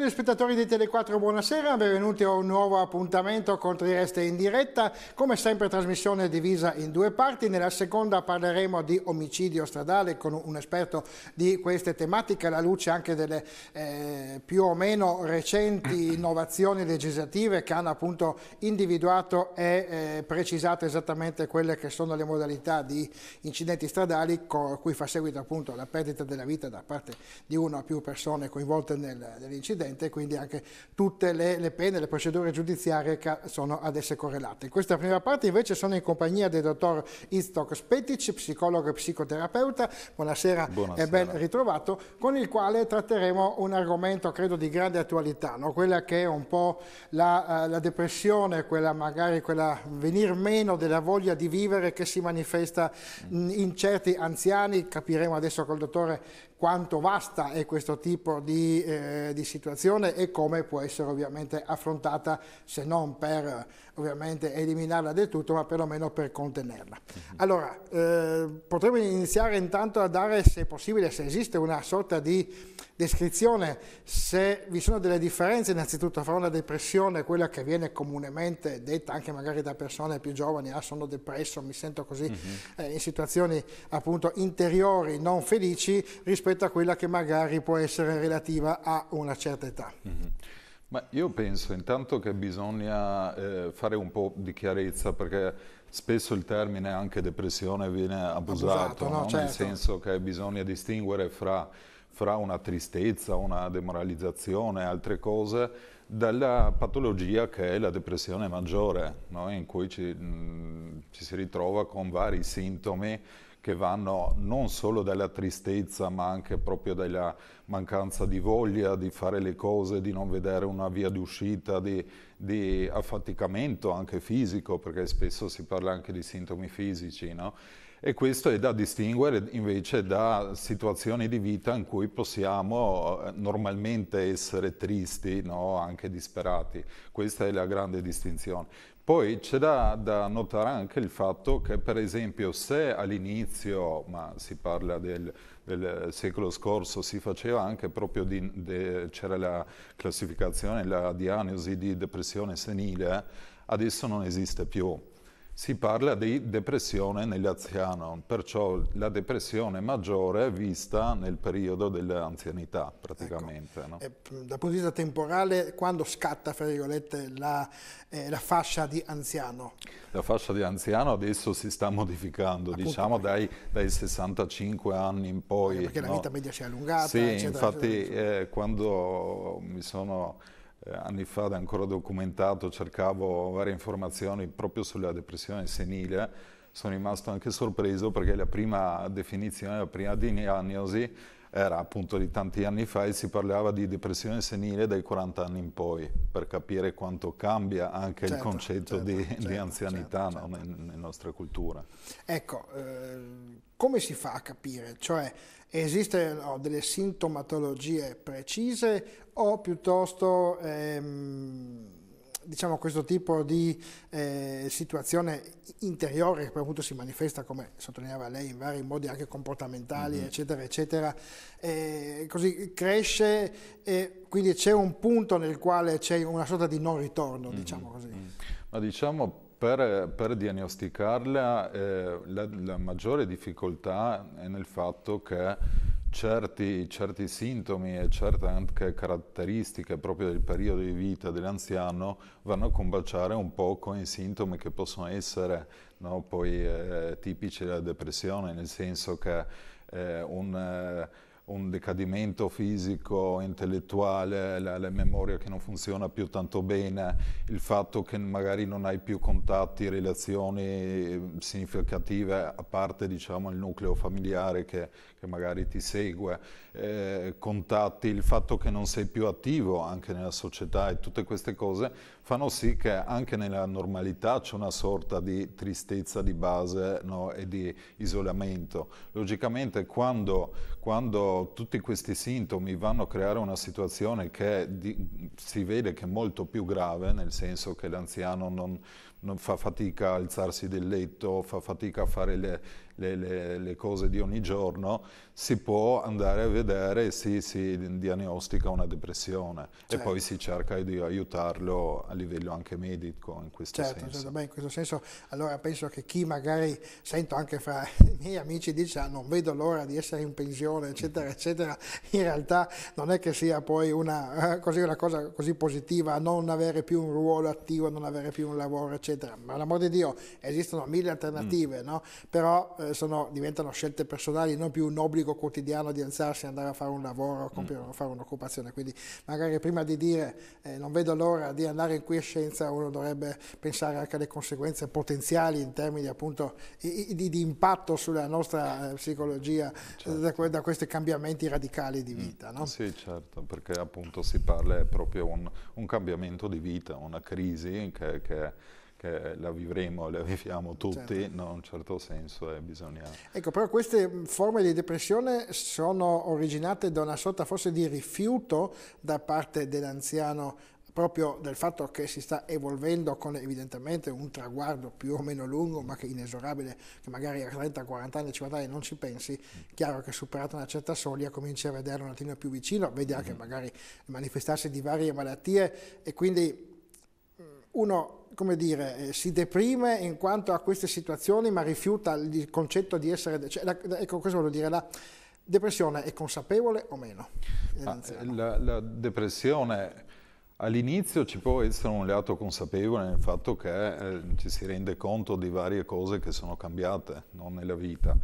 Telespettatori di Tele4, buonasera, benvenuti a un nuovo appuntamento con Trieste in diretta. Come sempre trasmissione divisa in due parti, nella seconda parleremo di omicidio stradale con un esperto di queste tematiche alla luce anche delle eh, più o meno recenti innovazioni legislative che hanno appunto individuato e eh, precisato esattamente quelle che sono le modalità di incidenti stradali con cui fa seguito appunto la perdita della vita da parte di una o più persone coinvolte nel, nell'incidente presente, quindi anche tutte le, le pene, le procedure giudiziarie che sono ad esse correlate. In questa prima parte invece sono in compagnia del dottor Istok Spetic, psicologo e psicoterapeuta, buonasera, buonasera. e ben ritrovato, con il quale tratteremo un argomento credo di grande attualità, no? quella che è un po' la, eh, la depressione, quella magari quella venir meno della voglia di vivere che si manifesta in certi anziani, capiremo adesso col dottore quanto vasta è questo tipo di, eh, di situazione e come può essere ovviamente affrontata se non per ovviamente eliminarla del tutto, ma perlomeno per contenerla. Allora, eh, potremmo iniziare intanto a dare, se possibile, se esiste una sorta di descrizione, se vi sono delle differenze innanzitutto fra una depressione, quella che viene comunemente detta anche magari da persone più giovani, ah sono depresso, mi sento così, uh mhm. -huh. eh, in situazioni appunto interiori non felici, rispetto a quella che magari può essere relativa a una certa età. Uh mhm. -huh. Ma io penso intanto che bisogna eh, fare un po' di chiarezza perché spesso il termine anche depressione viene abusato, abusato no? No? Certo. nel senso che bisogna distinguere fra, fra una tristezza, una demoralizzazione e altre cose dalla patologia che è la depressione maggiore, no? in cui ci, mh, mm, ci si ritrova con vari sintomi che vanno non solo dalla tristezza ma anche proprio dalla mancanza di voglia di fare le cose, di non vedere una via d'uscita, di, di affaticamento anche fisico, perché spesso si parla anche di sintomi fisici, no? e questo è da distinguere invece da situazioni di vita in cui possiamo eh, normalmente essere tristi, no? anche disperati. Questa è la grande distinzione. Poi c'è da, da, notare anche il fatto che per esempio se all'inizio, ma si parla del, del, secolo scorso, si faceva anche proprio, c'era la classificazione, la diagnosi di depressione senile, eh, adesso non esiste più si parla di depressione nell'anziano, perciò la depressione maggiore è vista nel periodo dell'anzianità ecco, praticamente. Ecco. No? dal punto di vista temporale, quando scatta, fra virgolette, la, eh, la, fascia di anziano? La fascia di anziano adesso si sta modificando, Appunto diciamo dai, dai, 65 anni in poi. Perché no? la vita media si è allungata. Sì, eccetera, infatti eccetera. Eh, quando mi sono eh, anni fa, ed è ancora documentato, cercavo varie informazioni proprio sulla depressione senile, sono rimasto anche sorpreso perché la prima definizione, la prima diagnosi era appunto di tanti anni fa e si parlava di depressione senile dai 40 anni in poi, per capire quanto cambia anche certo, il concetto certo, di, certo, di, certo, anzianità no, certo. nella nostra cultura. Ecco, eh, come si fa a capire? Cioè, esistono delle sintomatologie precise o piuttosto... Ehm, diciamo, questo tipo di eh, situazione interiore che per appunto si manifesta, come sottolineava lei, in vari modi anche comportamentali, mm -hmm. eccetera, eccetera, eh, così cresce e quindi c'è un punto nel quale c'è una sorta di non ritorno, mm -hmm. diciamo così. Mm. Ma diciamo per, per, diagnosticarla eh, la, la, maggiore difficoltà è nel fatto che certi, certi sintomi e certe anche caratteristiche proprio del periodo di vita dell'anziano vanno a combaciare un po' con i sintomi che possono essere no, poi eh, tipici della depressione, nel senso che eh, un eh, un decadimento fisico, intellettuale, la, la, memoria che non funziona più tanto bene, il fatto che magari non hai più contatti, relazioni eh, significative, a parte diciamo, il nucleo familiare che, che magari ti segue, eh, contatti, il fatto che non sei più attivo anche nella società e tutte queste cose fanno sì che anche nella normalità c'è una sorta di tristezza di base no, e di isolamento. Logicamente quando, quando, tutti questi sintomi vanno a creare una situazione che di, si vede che è molto più grave, nel senso che l'anziano non, non fa fatica a alzarsi del letto, fa fatica a fare le, le, le, le cose di ogni giorno, si può andare a vedere se si diagnostica una depressione certo. e poi si cerca di aiutarlo a livello anche medico in questo certo, certo senso. Certo, beh, in questo senso allora penso che chi magari sento anche fra i miei amici dice ah, non vedo l'ora di essere in pensione eccetera mm-hmm. eccetera, in realtà non è che sia poi una, eh, così, una cosa così positiva non avere più un ruolo attivo, non avere più un lavoro eccetera, ma all'amor di Dio esistono mille alternative, mm. no? però eh, sono, diventano scelte personali, non più un obbligo obbligo quotidiano di alzarsi, andare a fare un lavoro, compiere, mm. fare un'occupazione. Quindi magari prima di dire eh, non vedo l'ora di andare in quiescenza, uno dovrebbe pensare anche alle conseguenze potenziali in termini appunto di, di, impatto sulla nostra eh, psicologia certo. da, da, questi cambiamenti radicali di mm. vita. Mm. No? Sì, certo, perché appunto si parla proprio un, un cambiamento di vita, una crisi che, che che la vivremo la viviamo tutti, certo. no, in un certo senso eh, bisogna... Ecco, però queste forme di depressione sono originate da una sorta forse di rifiuto da parte dell'anziano proprio del fatto che si sta evolvendo con evidentemente un traguardo più o meno lungo, ma che inesorabile, che magari a 30, 40 anni, 50 anni non ci pensi, mm. chiaro che superata una certa soglia cominci a vederlo un attimo più vicino, vedi anche mm-hmm. magari manifestarsi di varie malattie e quindi mm, uno come dire, eh, si deprime in quanto a queste situazioni, ma rifiuta il concetto di essere... Cioè, la, ecco, cosa voglio dire? La depressione è consapevole o meno? Ah, la, la depressione... All'inizio ci può essere un lato consapevole nel fatto che eh, ci si rende conto di varie cose che sono cambiate no, nella vita.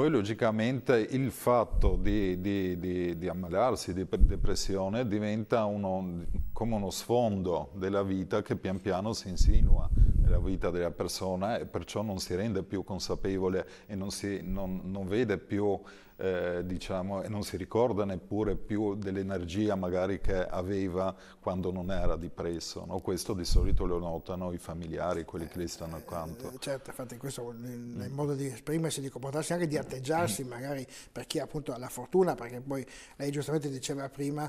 Poi logicamente il fatto di, di, di, di ammalarsi di depressione diventa uno, come uno sfondo della vita che pian piano si insinua la vita della persona e perciò non si rende più consapevole e non, si, non, non vede più, eh, diciamo, e non si ricorda neppure più dell'energia magari che aveva quando non era depresso. No? Questo di solito lo notano i familiari, quelli eh, che gli stanno accanto. Eh, certo, infatti questo nel modo di esprimersi, di comportarsi, anche di atteggiarsi magari per chi appunto ha la fortuna, perché poi lei giustamente diceva prima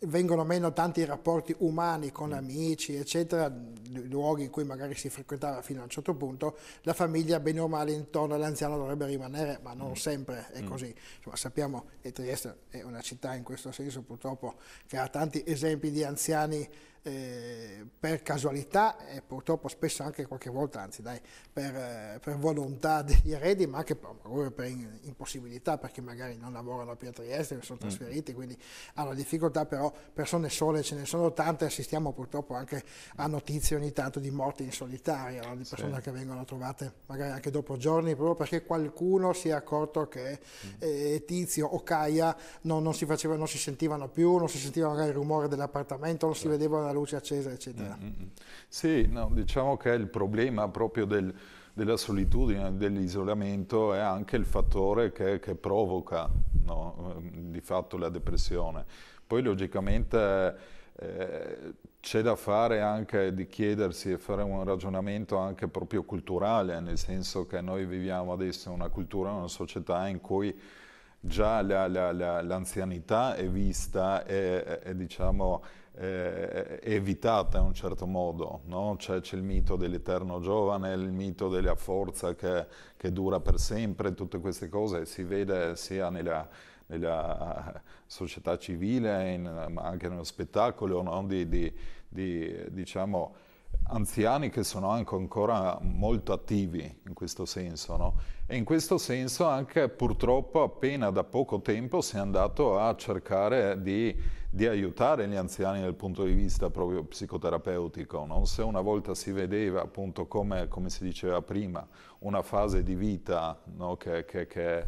vengono meno tanti rapporti umani con amici, eccetera, luoghi in cui magari si frequentava fino a un certo punto, la famiglia bene o male intorno all'anziano dovrebbe rimanere, ma non mm. sempre è mm. così. Insomma, sappiamo che Trieste è una città in questo senso purtroppo che ha tanti esempi di anziani eh, per casualità e purtroppo spesso anche qualche volta, anzi dai, per, eh, per volontà degli eredi, ma anche per, per impossibilità, perché magari non lavorano più a Trieste, sono mm. trasferiti, mm. quindi hanno difficoltà, però persone sole ce ne sono tante, assistiamo purtroppo anche a notizie ogni tanto di morti in solitaria, no? di persone sì. che vengono trovate magari anche dopo giorni, proprio perché qualcuno si è accorto che mm. eh, Tizio o Caia non, non, si faceva, non si sentivano più, non si sentiva magari il rumore dell'appartamento, non si certo. vedevano luce accesa, eccetera. Mm, mm, mm, Sì, no, diciamo che il problema proprio del, della solitudine, dell'isolamento è anche il fattore che, che provoca no, ehm, di fatto la depressione. Poi logicamente eh, c'è da fare anche di chiedersi e fare un ragionamento anche proprio culturale, nel senso che noi viviamo adesso in una cultura, in una società in cui già la, la, la, l'anzianità è vista e diciamo, è, evitata in un certo modo, no? c'è, cioè, c'è, il mito dell'eterno giovane, il mito della forza che, che dura per sempre, tutte queste cose si vede sia nella, nella società civile, in, ma anche nello spettacolo, no? di, di, di, diciamo, anziani che sono anche ancora molto attivi in questo senso. No? E in questo senso anche purtroppo appena da poco tempo si è andato a cercare di, di aiutare gli anziani dal punto di vista proprio psicoterapeutico. No? Se una volta si vedeva appunto come, come si diceva prima, una fase di vita no? che, che, che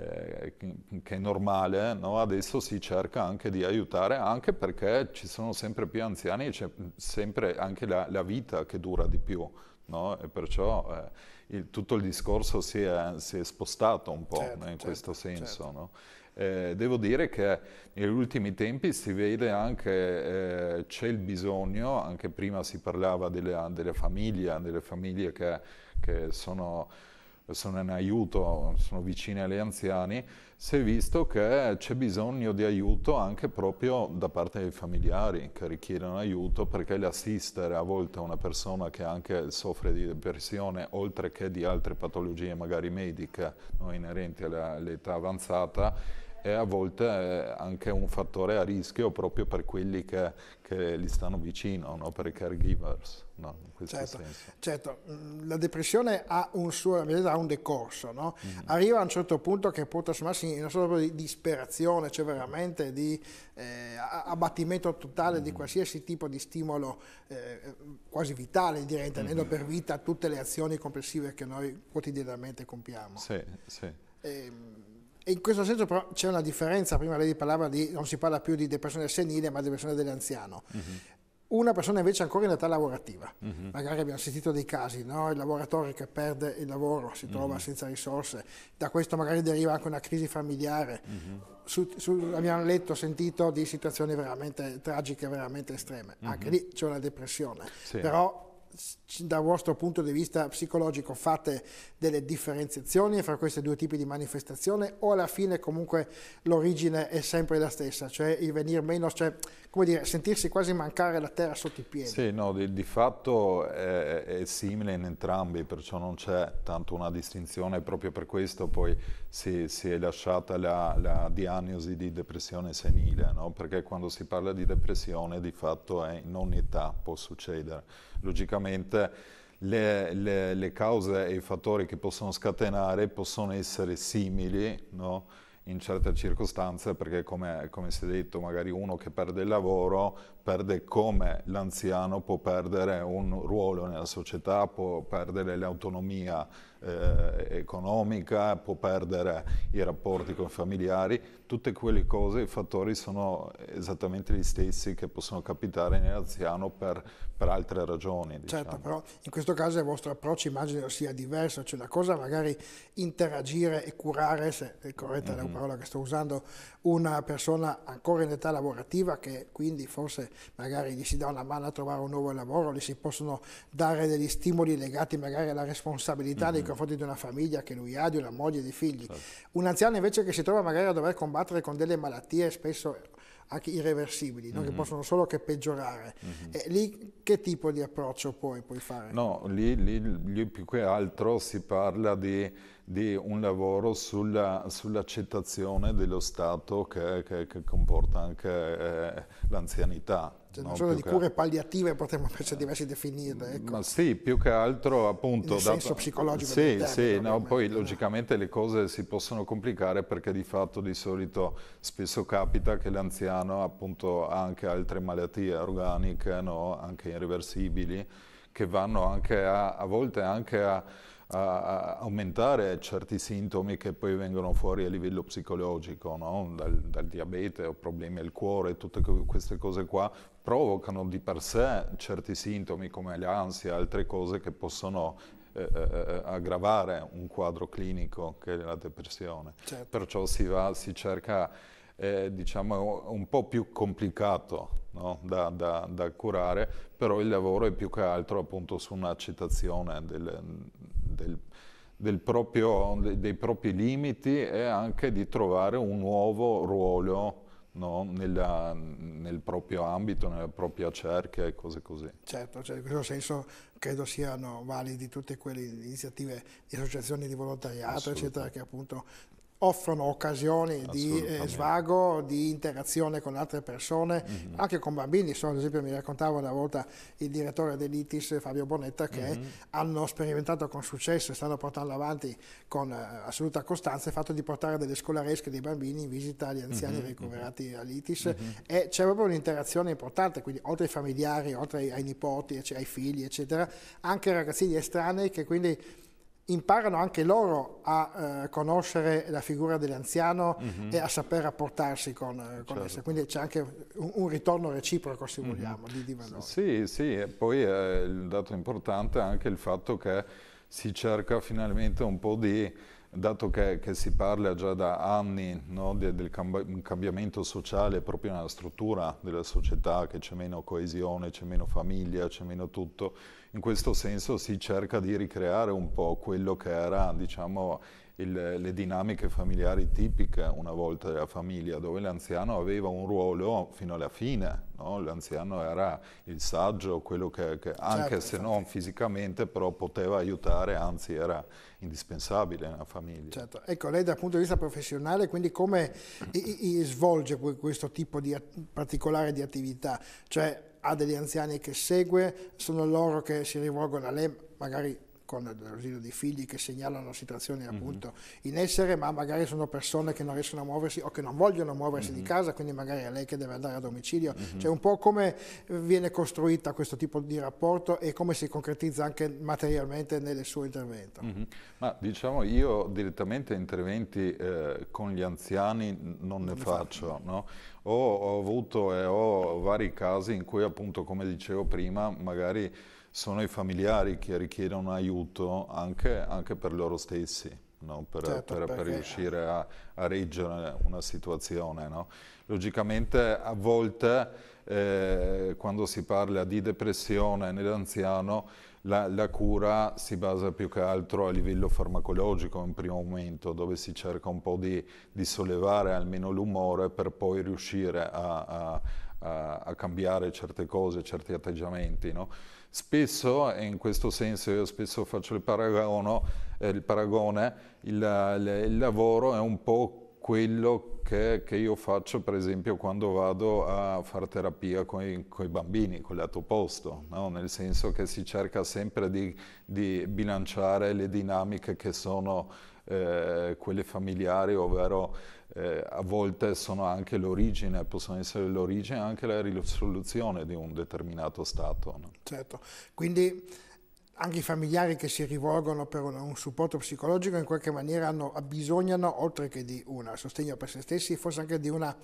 eh, che è normale, no? adesso si cerca anche di aiutare, anche perché ci sono sempre più anziani e c'è sempre anche la, la, vita che dura di più. No? E perciò eh, il, tutto il discorso si è, si è spostato un po' certo, in certo, questo senso. Certo. No? Eh, devo dire che negli ultimi tempi si vede anche, eh, c'è il bisogno, anche prima si parlava delle, delle famiglie, delle famiglie che, che sono sono in aiuto, sono vicine agli anziani, si è visto che c'è bisogno di aiuto anche proprio da parte dei familiari che richiedono aiuto perché l'assistere a volte una persona che anche soffre di depressione oltre che di altre patologie magari mediche no, inerenti all'età avanzata è a volte anche un fattore a rischio proprio per quelli che, che gli stanno vicino, no, per i caregivers no, in questo certo, senso. Certo, mm, la depressione ha un suo, ha un decorso, no? mm. Arriva a un certo punto che può trasformarsi in una sorta di disperazione, cioè veramente di eh, abbattimento totale mm. di mm-hmm. qualsiasi tipo di stimolo eh, quasi vitale, direi, tenendo mm. per vita tutte le azioni complessive che noi quotidianamente compiamo. Sì, sì. Ehm, e, in questo senso però c'è una differenza, prima lei parlava di, non si parla più di depressione senile ma di depressione dell'anziano. Mm-hmm una persona invece ancora in età lavorativa. Mm-hmm. Magari abbiamo sentito dei casi, no? il lavoratore che perde il lavoro, si trova mm-hmm. senza risorse, da questo magari deriva anche una crisi familiare. Mm-hmm. Su, su, abbiamo letto, sentito di situazioni veramente tragiche, veramente estreme. Mhm. Anche lì c'è una depressione. Sì. Però dal vostro punto di vista psicologico fate delle differenziazioni fra questi due tipi di manifestazione o alla fine comunque l'origine è sempre la stessa, cioè il venir meno, cioè come dire, sentirsi quasi mancare la terra sotto i piedi? Sì, no, di, di fatto è, è, simile in entrambi, perciò non c'è tanto una distinzione, proprio per questo poi si, si è lasciata la, la, diagnosi di depressione senile, no? perché quando si parla di depressione di fatto è eh, in ogni età può succedere. Logicamente le, le, le, cause e i fattori che possono scatenare possono essere simili no? in certe circostanze perché come, come, si è detto magari uno che perde il lavoro perde come l'anziano può perdere un ruolo nella società, può perdere l'autonomia eh, economica, può perdere i rapporti con i familiari, tutte quelle cose, i fattori sono esattamente gli stessi che possono capitare nell'anziano per, per, altre ragioni. Certo, diciamo. Certo, però in questo caso il vostro approccio immagino sia diverso, cioè la cosa magari interagire e curare, se è corretta mm -hmm. la mm-hmm. parola che sto usando, una persona ancora in età lavorativa che quindi forse magari gli si dà una mano a trovare un nuovo lavoro, gli si possono dare degli stimoli legati magari alla responsabilità mm -hmm. nei mhm. confronti di una famiglia che lui ha, di una moglie, di figli. Certo. Un anziano invece che si trova magari a dover combattere con delle malattie spesso anche irreversibili, mm -hmm. no? che mhm. possono solo che peggiorare. Mm -hmm. E lì che tipo di approccio puoi, puoi fare? No, lì, lì più che altro si parla di di un lavoro sulla, sull'accettazione dello Stato che, che, che comporta anche eh, l'anzianità. Cioè, no? di che... cure palliative potremmo per certi versi definirle. Ecco. Ma sì, più che altro appunto... Nel dato... senso psicologico. Sì, termine, sì, no, poi eh. logicamente le cose si possono complicare perché di fatto di solito spesso capita che l'anziano appunto ha anche altre malattie organiche, no? anche irreversibili, che vanno anche a, a volte anche a a aumentare certi sintomi che poi vengono fuori a livello psicologico, no? dal, dal, diabete o problemi al cuore, tutte queste cose qua provocano di per sé certi sintomi come l'ansia, altre cose che possono eh, eh, eh, aggravare un quadro clinico che è la depressione. Certo. Perciò si va, si cerca eh, diciamo un po' più complicato no? da, da, da, curare, però il lavoro è più che altro appunto su un'accettazione del, del, del proprio, dei propri limiti e anche di trovare un nuovo ruolo no? Nella, nel proprio ambito, nella propria cerchia e cose così. Certo, cioè in questo senso credo siano validi tutte quelle iniziative di associazioni di volontariato, eccetera, che appunto offrono occasioni di eh, svago, di interazione con altre persone, mm-hmm. anche con bambini. So, ad esempio mi raccontava una volta il direttore dell'ITIS Fabio Bonetta che mm-hmm. hanno sperimentato con successo e stanno portando avanti con eh, assoluta costanza il fatto di portare delle scolaresche dei bambini in visita agli anziani mm-hmm. ricoverati mhm. all'ITIS mhm. e c'è proprio un'interazione importante, quindi oltre ai familiari, oltre ai, ai nipoti, ai figli, eccetera, anche ragazzini estranei che quindi imparano anche loro a eh, conoscere la figura dell'anziano mm -hmm. e a saper rapportarsi con, eh, con certo. essa. Quindi c'è anche un, un, ritorno reciproco, se mhm. vogliamo, mm -hmm. di, valore. Sì, sì, e poi eh, il dato importante è anche il fatto che si cerca finalmente un po' di dato che, che, si parla già da anni no, de, del cambiamento sociale proprio nella struttura della società, che c'è meno coesione, c'è meno famiglia, c'è meno tutto, in questo senso si cerca di ricreare un po' quello che era diciamo, il, le dinamiche familiari tipiche una volta della famiglia, dove l'anziano aveva un ruolo fino alla fine, no? l'anziano era il saggio, quello che, che certo, anche certo, se infatti. non fisicamente, però poteva aiutare, anzi era indispensabile nella famiglia. Certo. Ecco, lei dal punto di vista professionale, quindi come i, i, svolge questo tipo di particolare di attività? Cioè ha degli anziani che segue, sono loro che si rivolgono a lei, magari con il dell'asilo di figli che segnalano situazioni mhm. appunto mm-hmm. in essere, ma magari sono persone che non riescono a muoversi o che non vogliono muoversi mm-hmm. di mhm. casa, quindi magari è lei che deve andare a domicilio. Mm-hmm. Cioè un po' come viene costruita questo tipo di rapporto e come si concretizza anche materialmente nel suo intervento. Mhm. Ma diciamo io direttamente interventi eh, con gli anziani non ne, ne faccio, faccio. No? Ho, ho avuto e ho vari casi in cui appunto come dicevo prima magari sono i familiari che richiedono aiuto anche, anche per loro stessi, no? per, certo, per, per, riuscire a, a, reggere una situazione. No? Logicamente a volte eh, quando si parla di depressione nell'anziano la, la, cura si basa più che altro a livello farmacologico in primo momento, dove si cerca un po' di, di sollevare almeno l'umore per poi riuscire a, a, a cambiare certe cose, certi atteggiamenti. No? Spesso, e in questo senso io spesso faccio il, paragono, eh, il paragone, il, il, il lavoro è un po' quello che, che, io faccio per esempio quando vado a fare terapia con i, bambini, con l'atto opposto, no? nel senso che si cerca sempre di, di bilanciare le dinamiche che sono eh, quelle familiari, ovvero eh, a volte sono anche l'origine, possono essere l'origine anche la risoluzione di un determinato stato. No? Certo, quindi anche i familiari che si rivolgono per un, un supporto psicologico in qualche maniera hanno, bisogno, oltre che di un sostegno per se stessi, forse anche di una,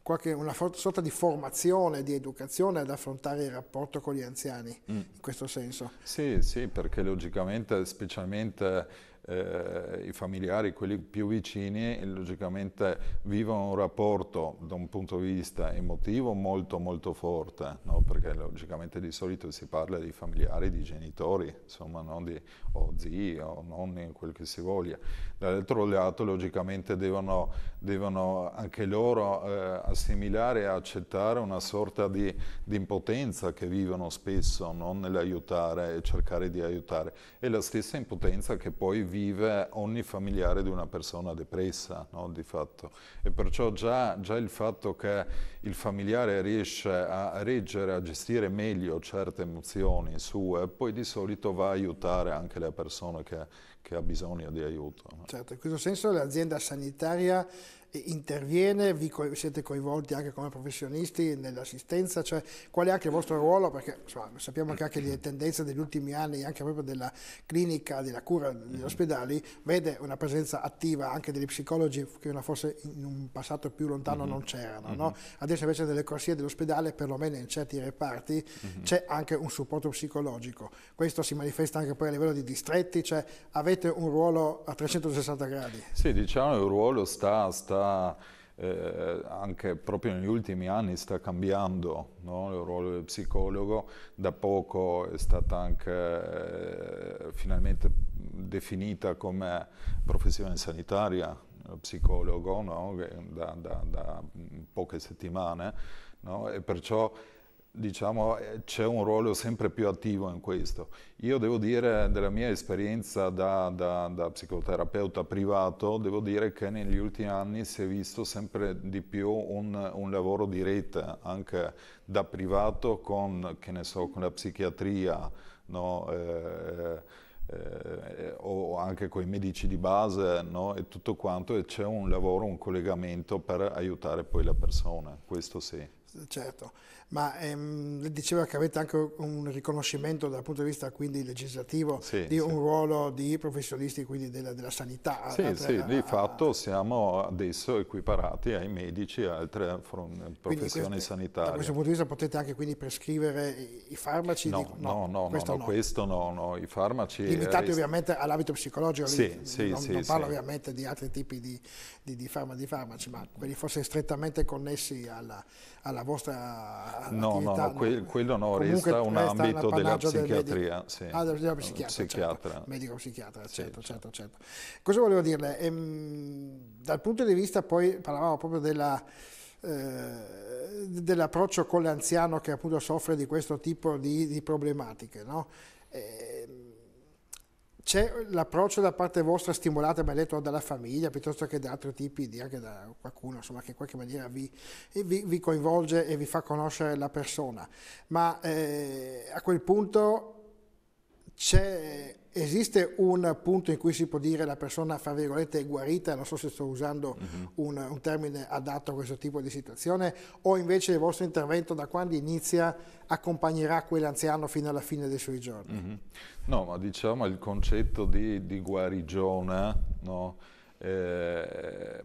qualche, una sorta di formazione, di educazione ad affrontare il rapporto con gli anziani, mm. in questo senso. Sì, sì, perché logicamente, specialmente eh, i familiari, quelli più vicini, logicamente vivono un rapporto da un punto di vista emotivo molto molto forte, no? perché logicamente di solito si parla di familiari, di genitori, insomma, no? di, o zii o nonni, quel che si voglia. Dall'altro lato logicamente devono, devono anche loro eh, assimilare e accettare una sorta di, di impotenza che vivono spesso no? nell'aiutare e cercare di aiutare. E la stessa impotenza che poi vivono vive ogni familiare di una persona depressa, no? di fatto. E perciò già, già, il fatto che il familiare riesce a reggere, a gestire meglio certe emozioni sue, poi di solito va a aiutare anche le persone che, che ha bisogno di aiuto. No? Certo, in questo senso l'azienda sanitaria interviene, vi co siete coinvolti anche come professionisti nell'assistenza, cioè qual è anche il vostro ruolo, perché insomma, sappiamo che anche le tendenze degli ultimi anni, anche proprio della clinica, della cura degli mm. ospedali, vede una presenza attiva anche degli psicologi che forse in un passato più lontano mm -hmm. non c'erano. Mm-hmm. no? Adesso invece nelle corsie dell'ospedale, perlomeno in certi reparti, mm -hmm. c'è anche un supporto psicologico. Questo si manifesta anche poi a livello di distretti, cioè avete un ruolo a 360 gradi. Sì, diciamo il ruolo sta, sta eh, anche proprio negli ultimi anni sta cambiando no? il ruolo del psicologo, da poco è stata anche eh, finalmente definita come professione sanitaria lo psicologo no? da, da, da, poche settimane no? e perciò diciamo, c'è un ruolo sempre più attivo in questo. Io devo dire, della mia esperienza da, da, da, psicoterapeuta privato, devo dire che negli ultimi anni si è visto sempre di più un, un lavoro di rete, anche da privato con, so, con la psichiatria, no? eh, eh, o anche con i medici di base no? e tutto quanto, e c'è un lavoro, un collegamento per aiutare poi la persona, questo sì certo, ma ehm, diceva che avete anche un riconoscimento dal punto di vista quindi legislativo sì, di un ruolo di professionisti quindi della, della sanità. Sì, altre, sì, di a, fatto siamo adesso equiparati ai medici e altre professioni queste, sanitarie. Da questo punto di vista potete anche quindi prescrivere i farmaci? No, di, no, no, no, questo no, no, questo no, no, i farmaci... Limitati è... ovviamente all'abito psicologico, sì, lì, sì, non, sì, non parlo ovviamente di altri tipi di, di, di, farmaci, ma quelli forse strettamente connessi alla, alla vostra no, attività? No, no, que quello no, Comunque resta un ambito della psichiatria. Del sì. Ah, della psichiatra, psichiatra. Certo. medico-psichiatra, certo. certo, sì, certo, certo, Cosa volevo dirle? Ehm, dal punto di vista poi, parlavamo proprio della eh, dell'approccio con l'anziano che appunto soffre di questo tipo di, di problematiche. No? Eh, c'è l'approccio da parte vostra stimolato, mi detto, dalla famiglia piuttosto che da altri tipi di, anche da qualcuno insomma, che in qualche maniera vi, vi, vi coinvolge e vi fa conoscere la persona, ma eh, a quel punto c'è Esiste un punto in cui si può dire la persona, fra virgolette, è guarita, non so se sto usando uh-huh. un, un, termine adatto a questo tipo di situazione, o invece il vostro intervento da quando inizia accompagnerà quell'anziano fino alla fine dei suoi giorni? Uh-huh. No, ma diciamo il concetto di, di guarigione, no? Eh,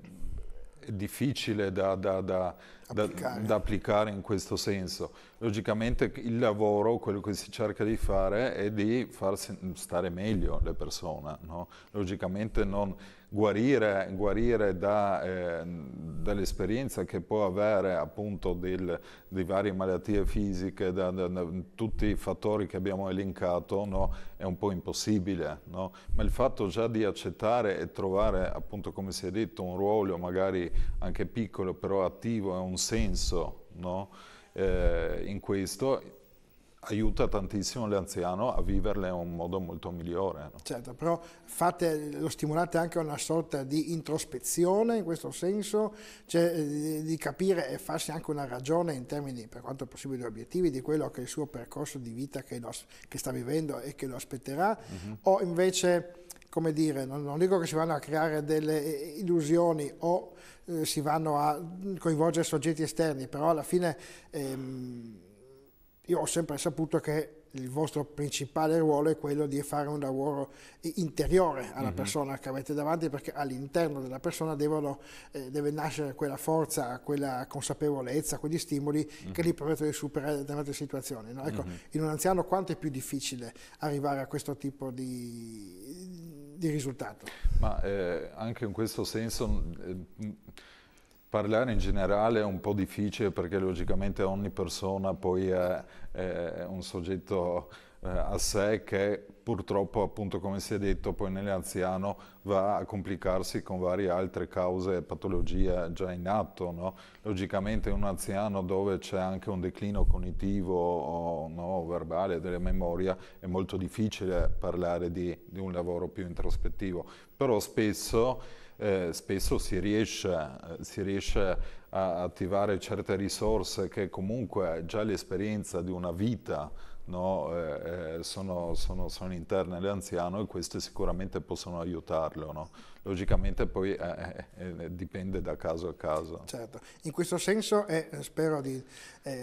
difficile da, da, da, applicare. da, applicare. in questo senso. Logicamente il lavoro, quello che si cerca di fare è di far stare meglio le persone, no? logicamente non guarire, guarire da, eh, dall'esperienza che può avere appunto del, di varie malattie fisiche, da, da, da, tutti i fattori che abbiamo elencato, no? è un po' impossibile, no? ma il fatto già di accettare e trovare appunto come si è detto un ruolo magari anche piccolo però attivo e un senso no? eh, in questo aiuta tantissimo l'anziano a viverle in un modo molto migliore. No? Certo, però fate, lo stimolate anche a una sorta di introspezione in questo senso, cioè eh, di, capire e farsi anche una ragione in termini, per quanto possibile, obiettivi di quello che è il suo percorso di vita che, lo, che sta vivendo e che lo aspetterà, uh mhm. -huh. o invece come dire, non, non, dico che si vanno a creare delle eh, illusioni o eh, si vanno a coinvolgere soggetti esterni, però alla fine ehm, io ho sempre saputo che il vostro principale ruolo è quello di fare un lavoro eh, interiore alla uh mhm. -huh. persona che avete davanti perché all'interno della persona devono, eh, deve nascere quella forza, quella consapevolezza, quegli stimoli uh -huh. che mhm. li permettono di superare determinate situazioni. No? Ecco, uh mhm. -huh. In un anziano quanto è più difficile arrivare a questo tipo di, di risultato? Ma eh, anche in questo senso... Eh, Parlare in generale è un po' difficile perché logicamente ogni persona poi è, è un soggetto eh, a sé che purtroppo, appunto come si è detto, poi nell'anziano va a complicarsi con varie altre cause e patologie già in atto. No? Logicamente un anziano dove c'è anche un declino cognitivo o no, verbale della memoria è molto difficile parlare di, di un lavoro più introspettivo, però spesso spesso si riesce, eh, si riesce, a attivare certe risorse che comunque già l'esperienza di una vita no, eh, eh sono, sono, sono, interne all'anziano e queste sicuramente possono aiutarlo. No? Logicamente poi eh, eh, eh, dipende da caso a caso. Certo, in questo senso spero di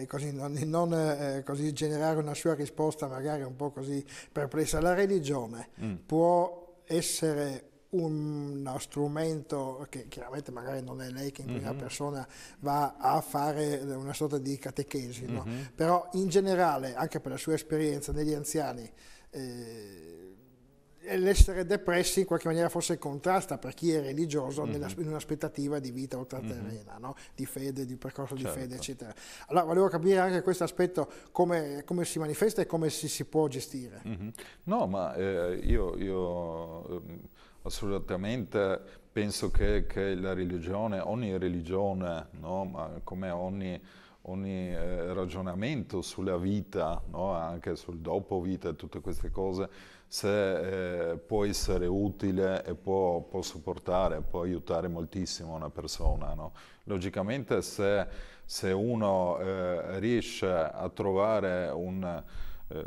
così, non, di non così generare una sua risposta magari un po' così perplessa. La religione mm. può essere uno strumento che chiaramente magari non è lei che in prima mm-hmm. persona va a fare una sorta di catechesi, mm-hmm. però in generale, anche per la sua esperienza negli anziani, eh, l'essere depressi in qualche maniera forse contrasta per chi è religioso mm-hmm. in un'aspettativa di vita ultraterrena, mhm. no? di fede, di percorso certo. di fede, certo. eccetera. Allora volevo capire anche questo aspetto, come, come si manifesta e come si, si può gestire. Mhm. No, ma eh, io... io ehm, Assolutamente, penso che, che la religione, ogni religione, no? ma come ogni, ogni eh, ragionamento sulla vita, no? anche sul dopo vita e tutte queste cose, se eh, può essere utile e può, può, supportare, può aiutare moltissimo una persona. No? Logicamente se, se uno eh, riesce a trovare un, eh,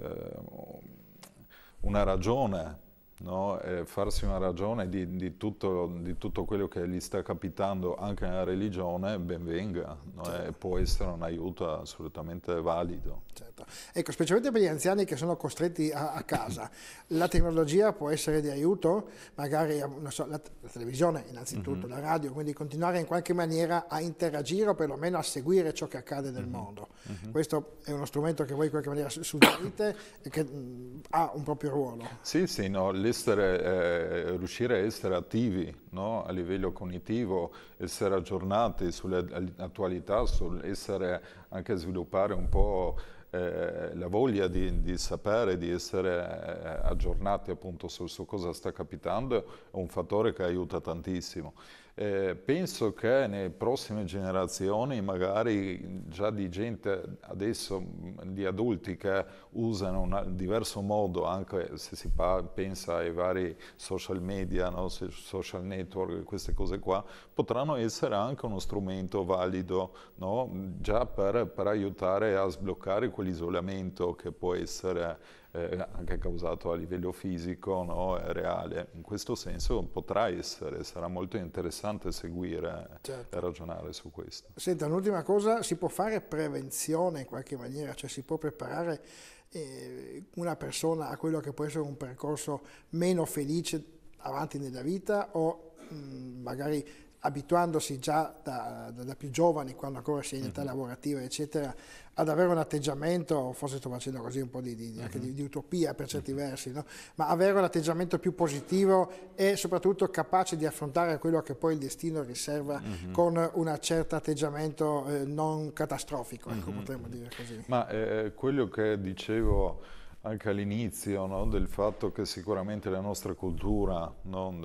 una ragione no? farsi una ragione di, di, tutto, di, tutto, quello che gli sta capitando anche nella religione, ben venga, no? certo. può essere un aiuto assolutamente valido. Certo. Ecco, specialmente per gli anziani che sono costretti a, a casa, la tecnologia può essere di aiuto, magari so, la, la, televisione innanzitutto, mm -hmm. la radio, quindi continuare in qualche maniera a interagire o perlomeno a seguire ciò che accade nel mm -hmm. mondo. Mm -hmm. Questo è uno strumento che voi in qualche maniera suggerite e che mh, mm, ha un proprio ruolo. Sì, sì, no, le essere, eh, riuscire a essere attivi no? a livello cognitivo, essere aggiornati sull'attualità, sull'essere anche sviluppare un po' eh, la voglia di, di, sapere, di essere eh, aggiornati appunto su, su cosa sta capitando, è un fattore che aiuta tantissimo. Eh, penso che nelle prossime generazioni, magari già di gente adesso, mm, di adulti che usano un diverso modo, anche se si pa- pensa ai vari social media, no? social network, queste cose qua, potranno essere anche uno strumento valido no? già per, per aiutare a sbloccare quell'isolamento che può essere eh, anche causato a livello fisico, no? reale. In questo senso potrà essere, sarà molto interessante seguire certo. e ragionare su questo. Senta, un'ultima cosa, si può fare prevenzione in qualche maniera, cioè si può preparare eh, una persona a quello che può essere un percorso meno felice avanti nella vita o mh, mm, magari abituandosi già da, da, da più giovani, quando ancora si è in età uh mhm. -huh. lavorativa, eccetera, ad avere un atteggiamento, forse sto facendo così un po' di, di, uh -huh. Mhm. di, di utopia per certi uh mhm. -huh. versi, no? ma avere un atteggiamento più positivo e soprattutto capace di affrontare quello che poi il destino riserva con un certo atteggiamento eh, non catastrofico, ecco, potremmo dire così. Ma eh, quello che dicevo anche all'inizio no? del fatto che sicuramente la nostra cultura, no?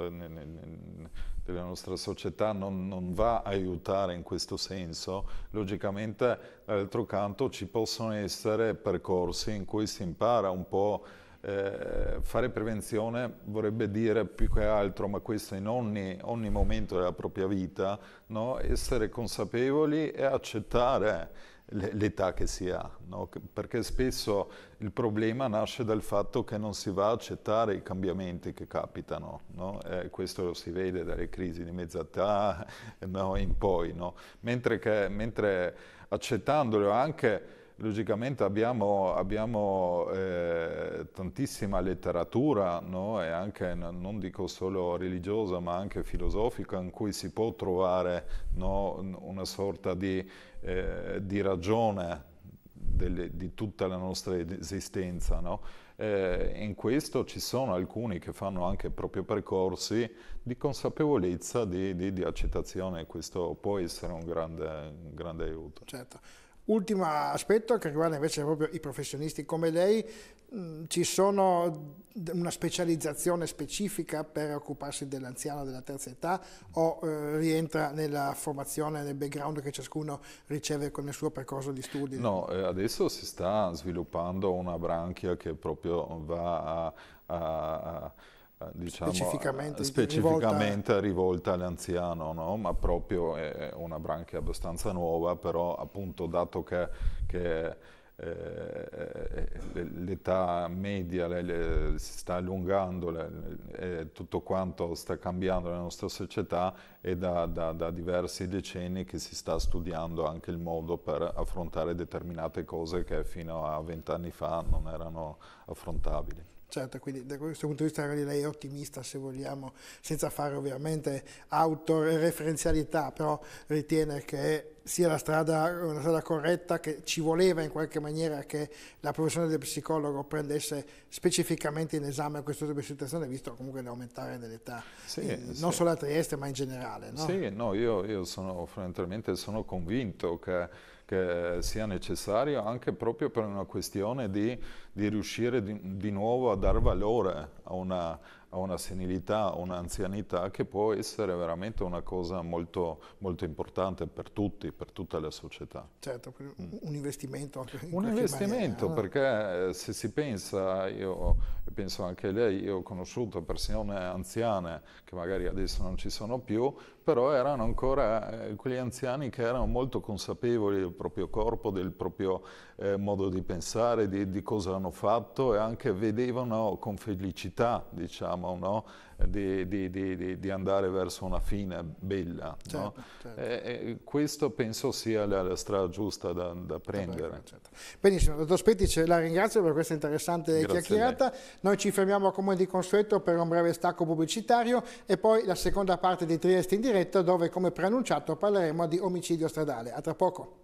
della nostra società non, non, va a aiutare in questo senso, logicamente d'altro canto ci possono essere percorsi in cui si impara un po'. Eh, fare prevenzione vorrebbe dire più che altro, ma questo in ogni, ogni momento della propria vita, no? essere consapevoli e accettare l'età che si ha, no? perché spesso il problema nasce dal fatto che non si va a accettare i cambiamenti che capitano, no? eh, questo lo si vede dalle crisi di mezz'età eh, no? in poi, mentre, che, mentre accettandolo anche logicamente abbiamo, abbiamo eh, tantissima letteratura no? e anche non dico solo religiosa ma anche filosofica in cui si può trovare no? una sorta di eh, di ragione delle, di tutta la nostra esistenza. No? Eh, in questo ci sono alcuni che fanno anche proprio percorsi di consapevolezza, di, di, di accettazione, e questo può essere un grande, un grande aiuto. Certo. Ultimo aspetto che riguarda invece proprio i professionisti come lei, Mm, ci sono una specializzazione specifica per occuparsi dell'anziano della terza età o eh, rientra nella formazione, nel background che ciascuno riceve con il suo percorso di studio? No, eh, adesso si sta sviluppando una branchia che proprio va a, a, a Diciamo, specificamente, eh, specificamente rivolta... rivolta all'anziano, no? ma proprio è una branchia abbastanza nuova, però appunto dato che, che eh, eh, l'età media si sta allungando e tutto quanto sta cambiando nella nostra società e da, da, da, diversi decenni che si sta studiando anche il modo per affrontare determinate cose che fino a vent'anni fa non erano affrontabili. Certo, quindi da questo punto di vista lei è ottimista se vogliamo, senza fare ovviamente autoreferenzialità, però ritiene che sia la strada, una strada corretta che ci voleva in qualche maniera che la professione del psicologo prendesse specificamente in esame questo tipo di situazione, visto comunque l'aumentare dell'età, sì, eh, sì. non solo a Trieste ma in generale. No? Sì, no, io, io sono fondamentalmente sono convinto che che sia necessario anche proprio per una questione di, di riuscire di, di, nuovo a dar valore a una, a una senilità, a un'anzianità che può essere veramente una cosa molto, molto, importante per tutti, per tutta la società. Certo, un investimento anche in Un investimento maniera. Eh. perché eh, se si pensa, io penso anche lei, io ho conosciuto persone anziane che magari adesso non ci sono più, però erano ancora eh, quegli anziani che erano molto consapevoli del proprio corpo, del proprio eh, modo di pensare, di, di, cosa hanno fatto e anche vedevano con felicità, diciamo, no? di, di, di, di andare verso una fine bella. Certo, no? certo. E, certo. e eh, eh, questo penso sia la, la strada giusta da, da prendere. Certo, Benissimo, dottor Spettice, la ringrazio per questa interessante Grazie chiacchierata. Noi ci fermiamo come di consueto per un breve stacco pubblicitario e poi la seconda parte di Trieste in diretta dove come preannunciato parleremo di omicidio stradale. A tra poco.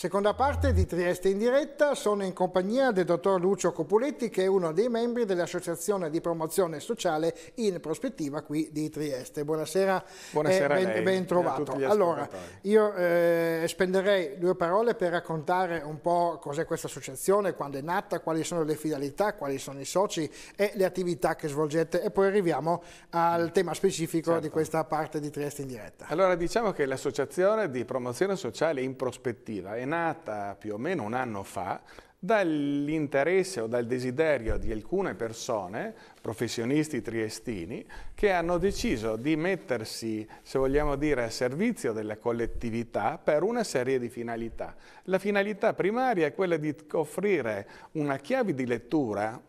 Seconda parte di Trieste in diretta, sono in compagnia del dottor Lucio Copuletti che è uno dei membri dell'associazione di promozione sociale in prospettiva qui di Trieste. Buonasera, Buonasera e eh, ben, ben eh, trovato. Allora, io eh, spenderei due parole per raccontare un po' cos'è questa associazione, quando è nata, quali sono le finalità, quali sono i soci e le attività che svolgete e poi arriviamo al mm. tema specifico certo. di questa parte di Trieste in diretta. Allora diciamo che l'associazione di promozione sociale in prospettiva è nata più o meno un anno fa dall'interesse o dal desiderio di alcune persone, professionisti triestini, che hanno deciso di mettersi, se vogliamo dire, a servizio della collettività per una serie di finalità. La finalità primaria è quella di offrire una chiave di lettura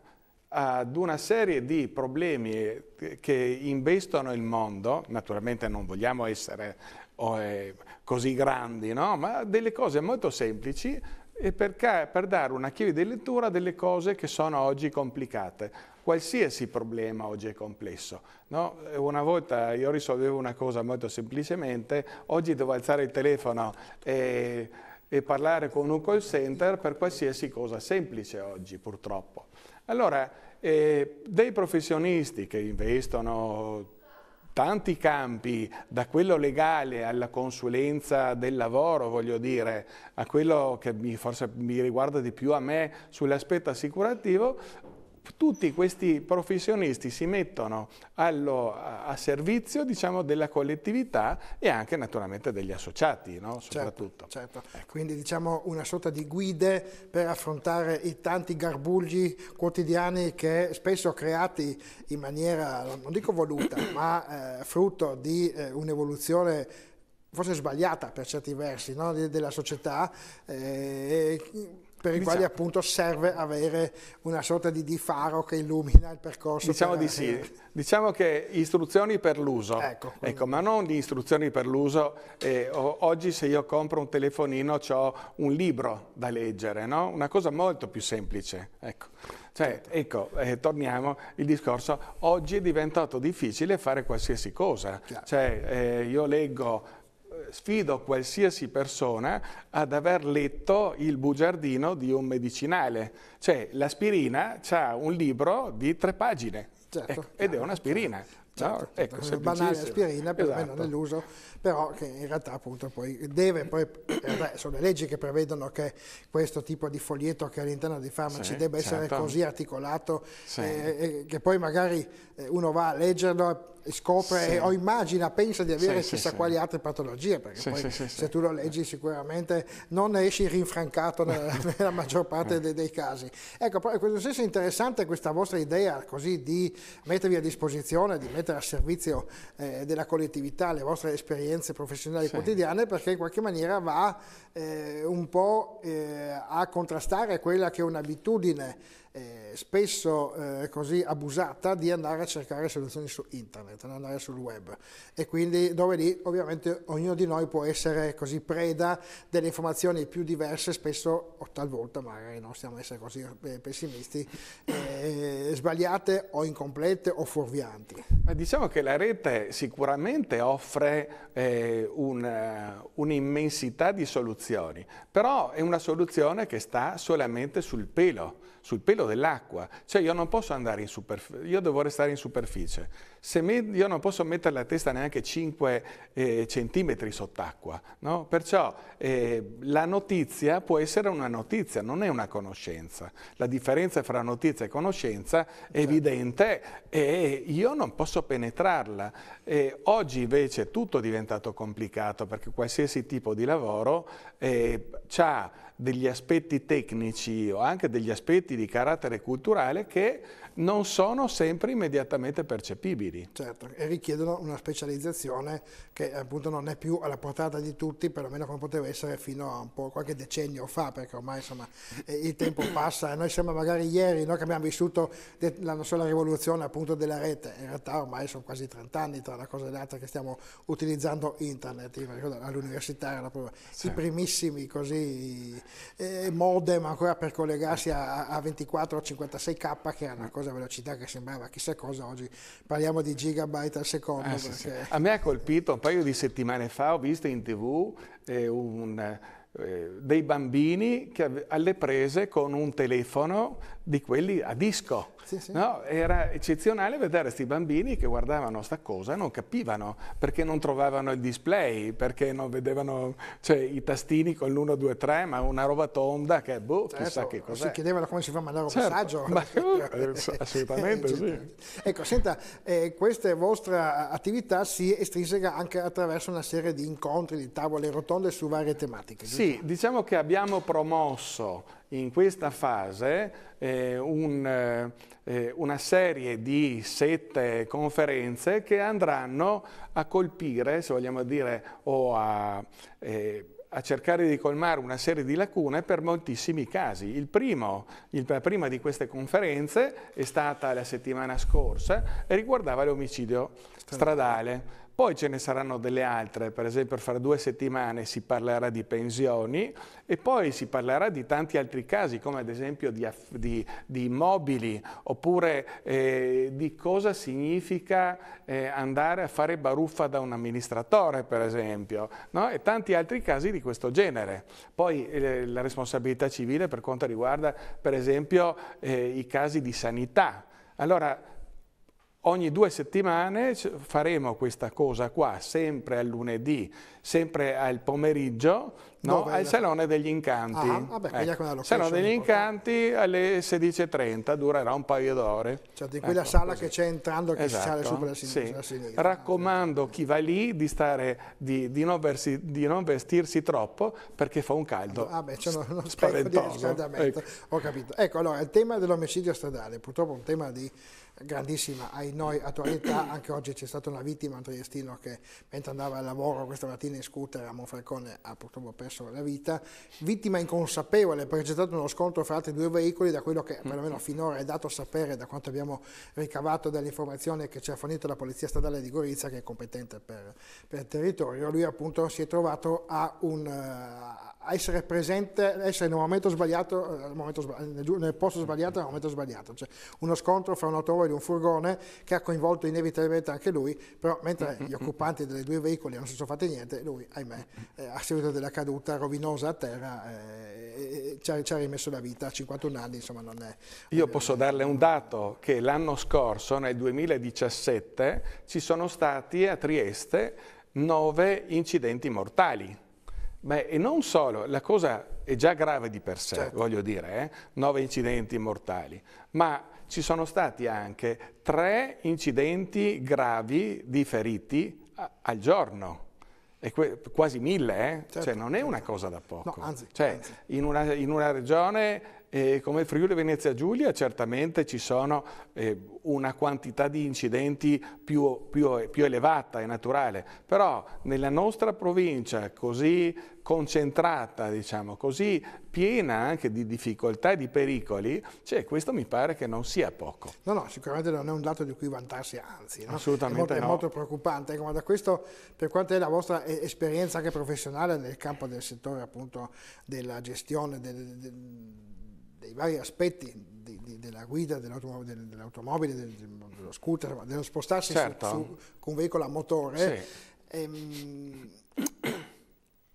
ad una serie di problemi che investono il mondo, naturalmente non vogliamo essere O è, così grandi, no? ma delle cose molto semplici e perché, per dare una chiave di lettura delle cose che sono oggi complicate. Qualsiasi problema oggi è complesso. No? Una volta io risolvevo una cosa molto semplicemente, oggi devo alzare il telefono e, e parlare con un call center per qualsiasi cosa semplice oggi purtroppo. Allora, eh, dei professionisti che investono tanti campi, da quello legale alla consulenza del lavoro, voglio dire, a quello che mi, forse mi riguarda di più a me sull'aspetto assicurativo, tutti questi professionisti si mettono allo, a servizio diciamo, della collettività e anche naturalmente degli associati, no? Certo, soprattutto. Certo, certo. quindi diciamo una sorta di guide per affrontare i tanti garbugli quotidiani che spesso creati in maniera, non dico voluta, ma eh, frutto di eh, un'evoluzione forse sbagliata per certi versi no? della società. Eh, per i diciamo quali appunto serve avere una sorta di, di faro che illumina il percorso. Diciamo per... di sì, diciamo che istruzioni per l'uso, ecco, ecco, ma non di istruzioni per l'uso, eh, oggi se io compro un telefonino ho un libro da leggere, no? una cosa molto più semplice. Ecco. Cioè, certo. ecco, eh, torniamo al discorso, oggi è diventato difficile fare qualsiasi cosa, cioè, eh, io leggo sfido qualsiasi persona ad aver letto il bugiardino di un medicinale. Cioè l'aspirina ha un libro di tre pagine certo, ecco, ed è un'aspirina. Certo, no? certo, ecco, certo. banale aspirina, per esatto. me non è l'uso, però che in realtà appunto poi deve, poi eh, sono le leggi che prevedono che questo tipo di foglietto che all'interno dei farmaci sì, debba certo. essere così articolato, sì. eh, che poi magari eh, uno va a leggerlo e scopre sì. o immagina, pensa di avere sì, chissà sì, quali altre patologie, perché poi se tu lo leggi sicuramente non esci rinfrancato nella, nella maggior parte dei, dei, casi. Ecco, però in questo senso è interessante questa vostra idea così di mettervi a disposizione, di mettere a servizio eh, della collettività le vostre esperienze professionali quotidiane, perché in qualche maniera va eh, un po' eh, a contrastare quella che è un'abitudine eh, spesso eh, così abusata di andare a cercare soluzioni su internet, andare sul web e quindi dove lì ovviamente ognuno di noi può essere così preda delle informazioni più diverse, spesso o talvolta magari non stiamo a essere così eh, pessimisti, eh, sbagliate o incomplete o fuorvianti. Ma diciamo che la rete sicuramente offre eh, un, eh, un'immensità di soluzioni, però è una soluzione che sta solamente sul pelo, sul pelo respiro dell'acqua, cioè io non posso andare in superficie, io devo restare in superficie, Se me, io non posso mettere la testa neanche 5 eh, centimetri sott'acqua, no? perciò eh, la notizia può essere una notizia, non è una conoscenza, la differenza fra notizia e conoscenza è certo. evidente e io non posso penetrarla. E oggi invece tutto è diventato complicato perché qualsiasi tipo di lavoro eh, ha degli aspetti tecnici o anche degli aspetti di carattere culturale che non sono sempre immediatamente percepibili. Certo, e richiedono una specializzazione che appunto non è più alla portata di tutti, perlomeno come poteva essere fino a un po' qualche decennio fa, perché ormai insomma eh, il tempo passa e noi siamo magari ieri noi che abbiamo vissuto la, non rivoluzione appunto della rete, in realtà ormai sono quasi 30 anni tra una cosa e l'altra che stiamo utilizzando internet, io mi ricordo all'università sì. i primissimi così eh, modem ancora per collegarsi a, a 24 o 56k che era una mm. cosa una velocità che sembrava chissà cosa oggi, parliamo di gigabyte al secondo. Ah, perché... sì, sì. A me ha colpito un paio di settimane fa, ho visto in tv eh, un eh, dei bambini che alle prese con un telefono di quelli a disco sì, No? era eccezionale vedere questi bambini che guardavano sta cosa, non capivano perché non trovavano il display, perché non vedevano cioè, i tastini con l'1, 2, 3, ma una roba tonda che boh, certo, chissà che cosa. Si chiedevano come si fa a mandare un certo, messaggio. Ma, uh, assolutamente sì. Certo. Ecco, senta, eh, questa vostra eh, attività si estrinseca anche attraverso una serie di incontri, di tavole rotonde su varie tematiche. Sì, diciamo che abbiamo promosso in questa fase eh, un, eh, eh, una serie di sette conferenze che andranno a colpire, se vogliamo dire, o a, eh, a cercare di colmare una serie di lacune per moltissimi casi. Il primo, il, la prima di queste conferenze è stata la settimana scorsa e riguardava l'omicidio stradale. Poi ce ne saranno delle altre, per esempio fra due settimane si parlerà di pensioni e poi si parlerà di tanti altri casi come ad esempio di, di, di immobili oppure eh, di cosa significa eh, andare a fare baruffa da un amministratore per esempio no? e tanti altri casi di questo genere. Poi eh, la responsabilità civile per quanto riguarda per esempio eh, i casi di sanità. Allora, Ogni due settimane faremo questa cosa qua, sempre al lunedì, sempre al pomeriggio, no? al Salone degli Incanti. Ah, vabbè, ecco. Salone degli Incanti alle 16.30, durerà un paio d'ore. Cioè di quella ecco, sala così. che c'è entrando che esatto. si sale sopra la sinistra. Sì. Raccomando sì. chi va lì di, stare, di, di, non versi, di, non vestirsi troppo perché fa un caldo ah, beh, c'è uno spaventoso. di Ecco. Ho capito. Ecco, allora, il tema dell'omicidio stradale, purtroppo è un tema di grandissima, ai noi attualità, anche oggi c'è stata una vittima, un triestino che mentre andava al lavoro questa mattina in scooter a Monfalcone ha purtroppo perso la vita, vittima inconsapevole, perché c'è stato uno scontro fra altri due veicoli da quello che mm. perlomeno finora è dato a sapere, da quanto abbiamo ricavato dall'informazione che ci ha fornito la Polizia Stradale di Gorizia che è competente per, per il territorio, lui appunto si è trovato a un... A eh, essere presente, essere nel momento sbagliato, eh, nel, momento, nel posto sbagliato, nel momento sbagliato. Cioè, uno scontro fra un autore e un furgone che ha coinvolto inevitabilmente anche lui, però mentre gli occupanti dei due veicoli non si sono fatti niente, lui, ahimè, eh, a seguito della caduta rovinosa a terra, eh, ci, ha, ci, ha, rimesso la vita a 51 anni, insomma non è... Io eh, posso darle un dato che l'anno scorso, nel 2017, ci sono stati a Trieste nove incidenti mortali Beh, e non solo, la cosa è già grave di per sé, certo. voglio dire, eh? nove incidenti mortali, ma ci sono stati anche tre incidenti gravi di feriti al giorno. E quasi mille, eh? Cioè, certo, cioè, non è certo. una cosa da poco. No, anzi, cioè, anzi. In, una, in, una, regione eh, come Friuli Venezia Giulia certamente ci sono eh, una quantità di incidenti più, più, più elevata, è naturale, però nella nostra provincia così concentrata, diciamo così, piena anche di difficoltà e di pericoli, cioè, questo mi pare che non sia poco. No, no, sicuramente non è un dato di cui vantarsi, anzi, no? assolutamente è molto, no. È molto preoccupante. Ecco, ma da questo, per quanto è la vostra eh, esperienza anche professionale nel campo del settore appunto della gestione del, del dei vari aspetti di, di, della guida dell'automobile, dell'automobile del, dello scooter, dello spostarsi certo. su, su, con un veicolo a motore, sì. ehm,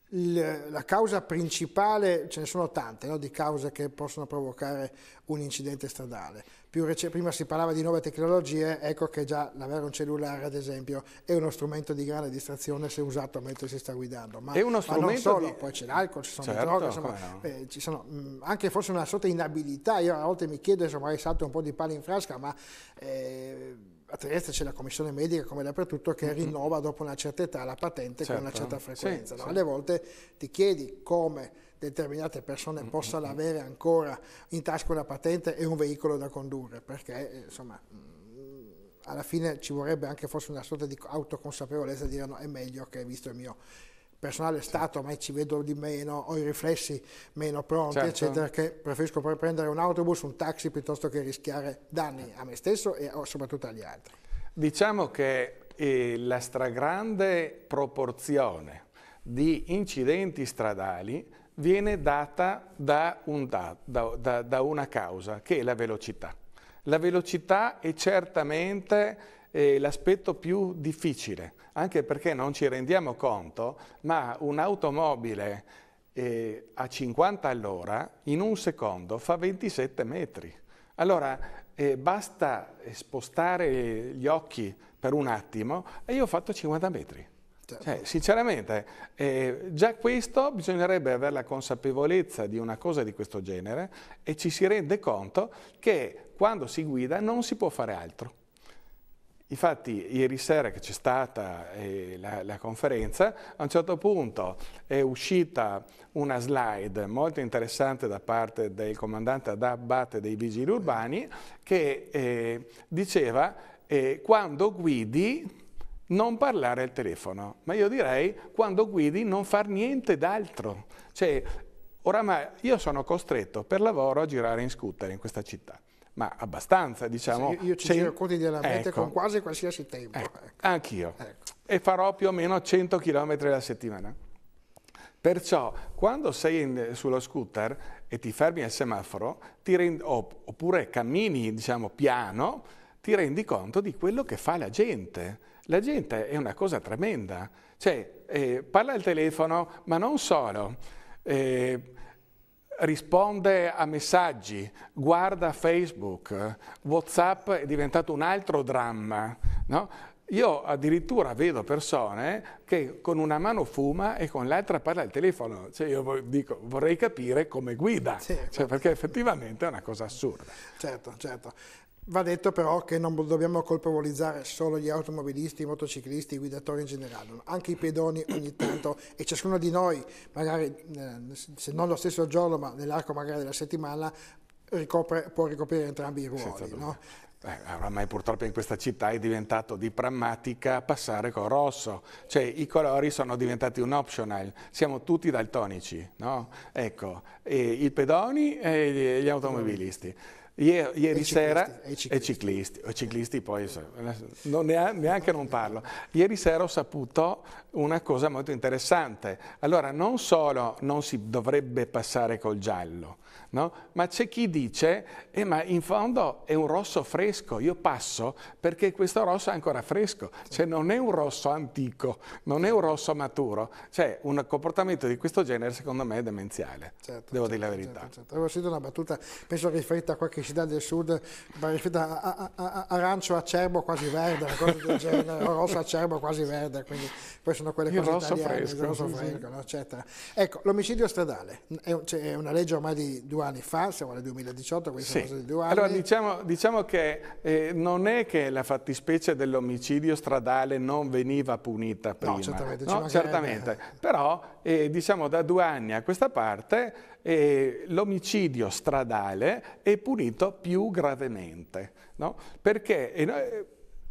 il, la causa principale, ce ne sono tante, no, di cause che possono provocare un incidente stradale prima si parlava di nuove tecnologie, ecco che già l'avere un cellulare ad esempio è uno strumento di grande distrazione se usato mentre si sta guidando, ma, ma non solo, di... poi c'è l'alcol, ci sono certo, le droghe, insomma, no. eh, ci sono mh, mm, anche forse una sorta di inabilità, io a volte mi chiedo, insomma, hai salto un po' di pali in frasca, ma... Eh, a Trieste c'è la commissione medica come dappertutto che mhm. rinnova dopo una certa età la patente certo. con una certo. certa frequenza. Sì, no? sì. Alle volte ti chiedi come determinate persone mm, possano mm, mm. avere ancora in tasca una patente e un veicolo da condurre, perché eh, insomma alla fine ci vorrebbe anche forse una sorta di autoconsapevolezza, dire no, è meglio che visto il mio personale stato, ma ci vedo di meno, ho i riflessi meno pronti, certo. eccetera, che preferisco poi prendere un autobus, un taxi, piuttosto che rischiare danni a me stesso e oh, soprattutto agli altri. Diciamo che eh, la stragrande proporzione di incidenti stradali viene data da, un da, da, da una causa, che è la velocità. La velocità è certamente eh, l'aspetto più difficile, anche perché non ci rendiamo conto, ma un'automobile eh, a 50 all'ora in un secondo fa 27 metri. Allora eh, basta spostare gli occhi per un attimo e io ho fatto 50 metri. Certo. Cioè, sinceramente, eh, già questo bisognerebbe avere la consapevolezza di una cosa di questo genere e ci si rende conto che quando si guida non si può fare altro. Infatti ieri sera che c'è stata eh, la, la, conferenza, a un certo punto è uscita una slide molto interessante da parte del comandante Adabbate dei Vigili Urbani che eh, diceva eh, quando guidi non parlare al telefono, ma io direi quando guidi non far niente d'altro. Cioè, oramai io sono costretto per lavoro a girare in scooter in questa città, ma abbastanza, diciamo. Sì, io ci cioè, giro quotidianamente ecco. con quasi qualsiasi tempo. Ecco. Ecco. Anch'io. Ecco. E farò più o meno 100 km alla settimana. Perciò, quando sei in, sullo scooter e ti fermi al semaforo, oppure cammini, diciamo, piano, ti rendi conto di quello che fa la gente la gente è una cosa tremenda, cioè eh, parla al telefono, ma non solo, eh, risponde a messaggi, guarda Facebook, Whatsapp è diventato un altro dramma, no? Io addirittura vedo persone che con una mano fuma e con l'altra parla al telefono. Cioè io dico, vorrei capire come guida, sì, cioè, certo. perché effettivamente è una cosa assurda. Certo, certo. Va detto però che non dobbiamo colpevolizzare solo gli automobilisti, i motociclisti, i guidatori in generale, anche i pedoni ogni tanto e ciascuno di noi, magari eh, se non lo stesso giorno ma nell'arco magari della settimana, ricopre, può ricoprire entrambi i ruoli. No? Eh, oramai purtroppo in questa città è diventato di prammatica passare col rosso, cioè i colori sono diventati un optional, siamo tutti daltonici, no? ecco, i pedoni e gli automobilisti. Ieri, ieri sera ciclisti, e, ciclisti. e ciclisti, poi non ne ha, neanche non parlo. Ieri sera ho saputo una cosa molto interessante. Allora, non solo non si dovrebbe passare col giallo, no? ma c'è chi dice, eh, ma in fondo è un rosso fresco, io passo perché questo rosso è ancora fresco, cioè non è un rosso antico, non è un rosso maturo, cioè un comportamento di questo genere secondo me è demenziale, certo, devo certo, dire la verità. Certo, certo. Avevo sentito una battuta, penso riferita a qualche pubblicità del sud, parificata arancio acerbo quasi verde, cose del genere, o rosso acerbo quasi verde, quindi poi sono quelle cose il italiane, fresco, il rosso fresco, no, eccetera. Ecco, l'omicidio stradale è, cioè, è, una legge ormai di due anni fa, siamo nel 2018, quindi sì. sono di due anni. Allora diciamo, diciamo che eh, non è che la fattispecie dell'omicidio stradale non veniva punita prima. No, certamente. No, diciamo certamente. Però eh, diciamo da due anni a questa parte eh, l'omicidio stradale è punito più gravemente. No? Perché eh, noi,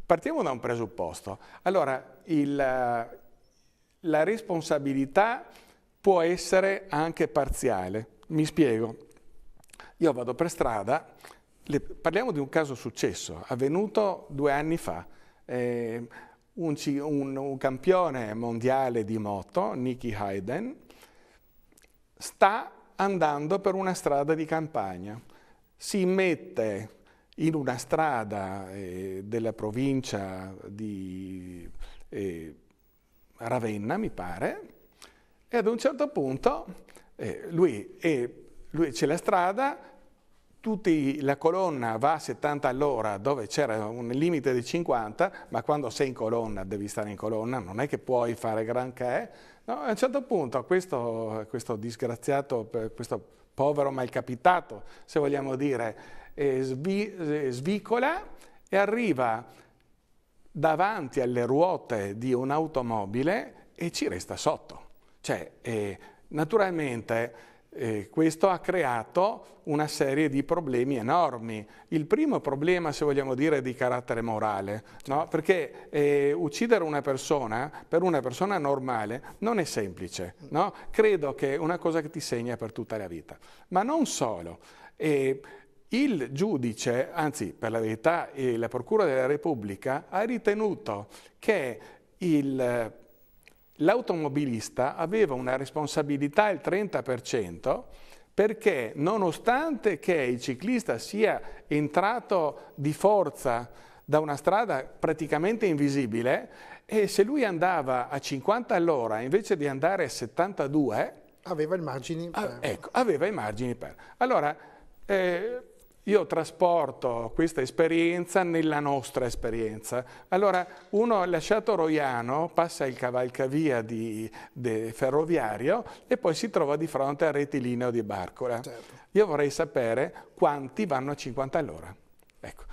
partiamo da un presupposto. Allora, il, la responsabilità può essere anche parziale. Mi spiego. Io vado per strada, le, parliamo di un caso successo, avvenuto due anni fa. Eh, un, un, un, campione mondiale di moto, Nicky Hayden, sta andando per una strada di campagna. Si mette in una strada eh, della provincia di eh, Ravenna, mi pare, e ad un certo punto eh, lui, lui c'è la strada, tutti, la colonna va a 70 all'ora dove c'era un limite di 50, ma quando sei in colonna devi stare in colonna, non è che puoi fare granché. No, a un certo punto questo, questo disgraziato, questo povero malcapitato, se vogliamo dire, eh, svi, eh, svicola e arriva davanti alle ruote di un'automobile e ci resta sotto. Cioè, eh, naturalmente e questo ha creato una serie di problemi enormi. Il primo problema, se vogliamo dire, è di carattere morale, no? perché eh, uccidere una persona, per una persona normale, non è semplice. No? Credo che è una cosa che ti segna per tutta la vita. Ma non solo. Eh, il giudice, anzi per la verità eh, la Procura della Repubblica, ha ritenuto che il l'automobilista aveva una responsabilità del 30% perché nonostante che il ciclista sia entrato di forza da una strada praticamente invisibile e se lui andava a 50 all'ora invece di andare a 72 aveva i margini per. Ah, ecco, aveva i margini per. Allora, eh, io trasporto questa esperienza nella nostra esperienza. Allora, uno ha lasciato Roiano passa il cavalcavia di, de, ferroviario e poi si trova di fronte al rettilineo di Barcola. Certo. Io vorrei sapere quanti vanno a 50 all'ora. Ecco.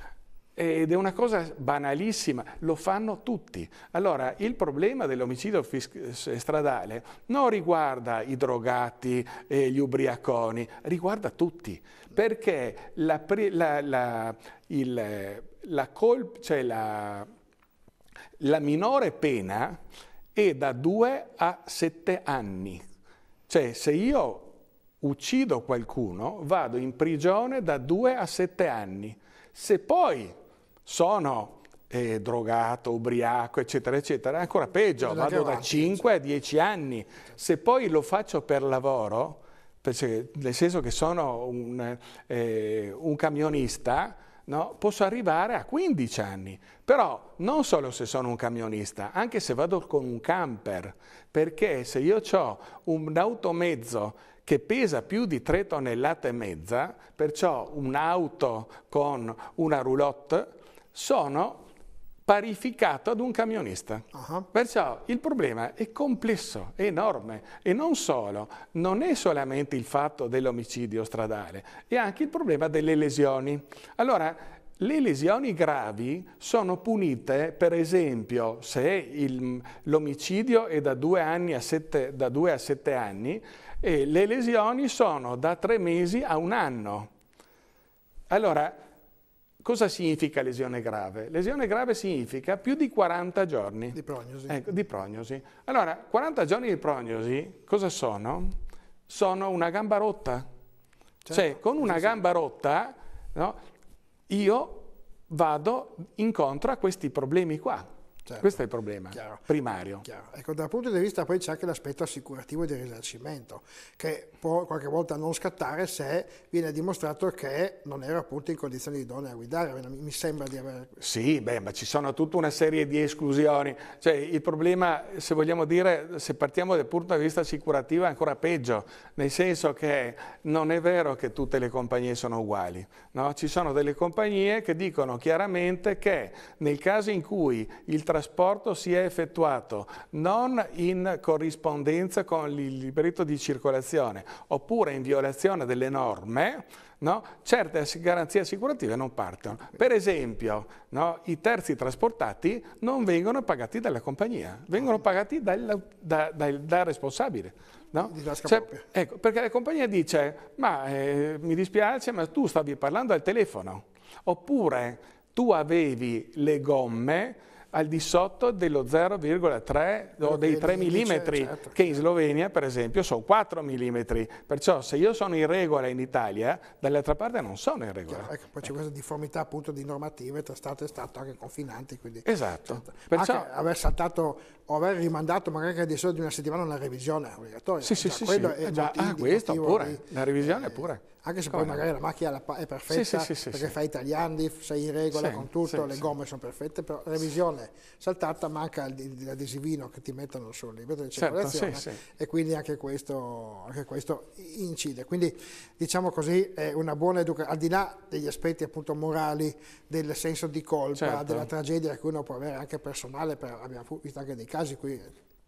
Ed è una cosa banalissima, lo fanno tutti. Allora, il problema dell'omicidio stradale non riguarda i drogati e gli ubriaconi, riguarda tutti perché la, la, la, il, colp, cioè la minore pena è da 2 a 7 anni. Cioè se io uccido qualcuno vado in prigione da 2 a 7 anni. Se poi sono eh, drogato, ubriaco, eccetera, eccetera, ancora peggio, vado da 5 a 10 certo. anni. Se poi lo faccio per lavoro, nel senso che sono un, eh, un camionista, no? posso arrivare a 15 anni, però non solo se sono un camionista, anche se vado con un camper, perché se io ho un automezzo che pesa più di 3 tonnellate e mezza, perciò un'auto con una roulotte, sono parificato ad un camionista. Uh-huh. Perciò il problema è complesso, è enorme e non solo, non è solamente il fatto dell'omicidio stradale, è anche il problema delle lesioni. Allora, le lesioni gravi sono punite, per esempio, se il, l'omicidio è da 2 a sette anni e le lesioni sono da tre mesi a un anno. Allora, Cosa significa lesione grave? Lesione grave significa più di 40 giorni di prognosi. Ecco, di prognosi. Allora, 40 giorni di prognosi cosa sono? Sono una gamba rotta. Certo. Cioè, con una gamba rotta no, io vado incontro a questi problemi qua. Certo. Questo è il problema chiaro, primario. Chiaro. Ecco, dal punto di vista poi c'è anche l'aspetto assicurativo del risarcimento, che può qualche volta non scattare se viene dimostrato che non era appunto in condizioni idonee a guidare, mi sembra di aver... Sì, beh, ma ci sono tutta una serie di esclusioni. Cioè, il problema, se vogliamo dire, se partiamo dal punto di vista assicurativo è ancora peggio, nel senso che non è vero che tutte le compagnie sono uguali. No? Ci sono delle compagnie che dicono chiaramente che nel caso in cui il trasporto sia effettuato non in corrispondenza con il libretto di circolazione oppure in violazione delle norme, no, certe garanzie assicurative non partono. Per esempio, no, i terzi trasportati non vengono pagati dalla compagnia, vengono pagati dal, da, dal, dal responsabile. No? Cioè, ecco, perché la compagnia dice, ma eh, mi dispiace, ma tu stavi parlando al telefono, oppure tu avevi le gomme al di sotto dello 0,3 o dei 3 mm, certo. che in Slovenia per esempio sono 4 mm. Perciò se io sono in regola in Italia, dall'altra parte non sono in regola. Chiaro, ecco, poi ecco. c'è questa difformità appunto di normative tra Stato e Stato anche confinanti. Quindi, esatto. Certo. Perciò, aver saltato o aver rimandato magari dei soldi di una settimana una revisione obbligatoria. Sì, sì, cioè, sì, sì. È già, ah, questo pure, di, la revisione eh, pure. Anche se Come poi no? magari la macchina è perfetta, sì, sì, perché fai italiani, sei in regola con tutto, le gomme sono perfette, però revisione saltata, manca l'adesivino che ti mettono sul libro di certo, circolazione certo, e quindi anche questo, anche questo, incide. Quindi diciamo così è una buona educazione, al di là degli aspetti appunto morali, del senso di colpa, certo. della tragedia che uno può avere anche personale, per, abbiamo visto anche dei casi casi qui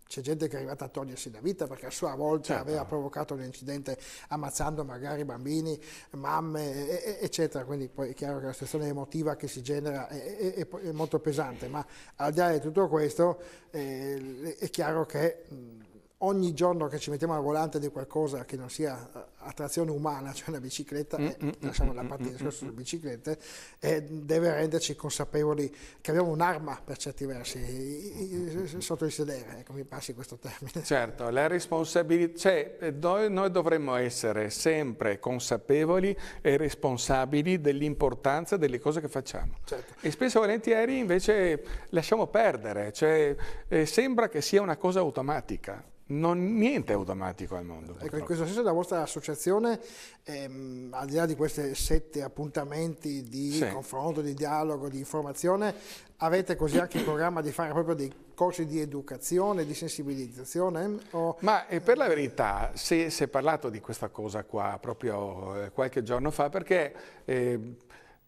c'è gente che è arrivata a togliersi la vita perché a sua volta certo. aveva provocato un incidente ammazzando magari bambini, mamme, eccetera. Quindi poi è chiaro che la situazione emotiva che si genera è, è, è molto pesante, ma al di là di tutto questo eh, è chiaro che... Mh, ogni giorno che ci mettiamo al volante di qualcosa che non sia eh, attrazione umana, cioè una bicicletta, mm, eh, mm, mm, lasciamo mm, la parte del discorso sulle biciclette, eh, deve renderci consapevoli che abbiamo un'arma per certi versi sotto il sedere, ecco, mi passi questo termine. Certo, la responsabilità, cioè, eh, noi, noi dovremmo essere sempre consapevoli e responsabili dell'importanza delle cose che facciamo. Certo. E spesso e volentieri invece lasciamo perdere, cioè, eh, sembra che sia una cosa automatica non, niente è automatico al mondo. Ecco, in questo senso la vostra associazione, ehm, al di là di questi sette appuntamenti di sì. confronto, di dialogo, di informazione, avete così anche in programma di fare proprio dei corsi di educazione, di sensibilizzazione? O... Ma eh, per la verità, se, si è parlato di questa cosa qua proprio eh, qualche giorno fa, perché... Eh,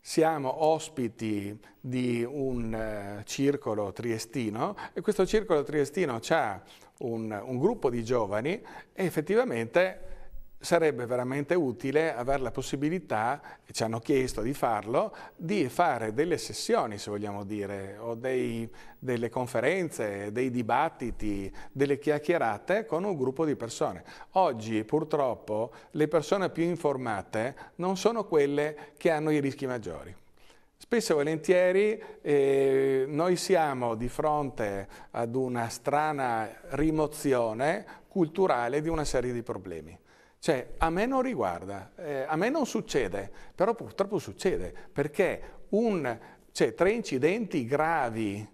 siamo ospiti di un eh, circolo triestino e questo circolo triestino ha un, un gruppo di giovani e effettivamente sarebbe veramente utile avere la possibilità, ci hanno chiesto di farlo, di fare delle sessioni, se vogliamo dire, o dei, delle conferenze, dei dibattiti, delle chiacchierate con un gruppo di persone. Oggi purtroppo le persone più informate non sono quelle che hanno i rischi maggiori. Spesso e volentieri eh, noi siamo di fronte ad una strana rimozione culturale di una serie di problemi. Cioè, a me non riguarda, eh, a me non succede, però purtroppo succede, perché un, cioè, tre incidenti gravi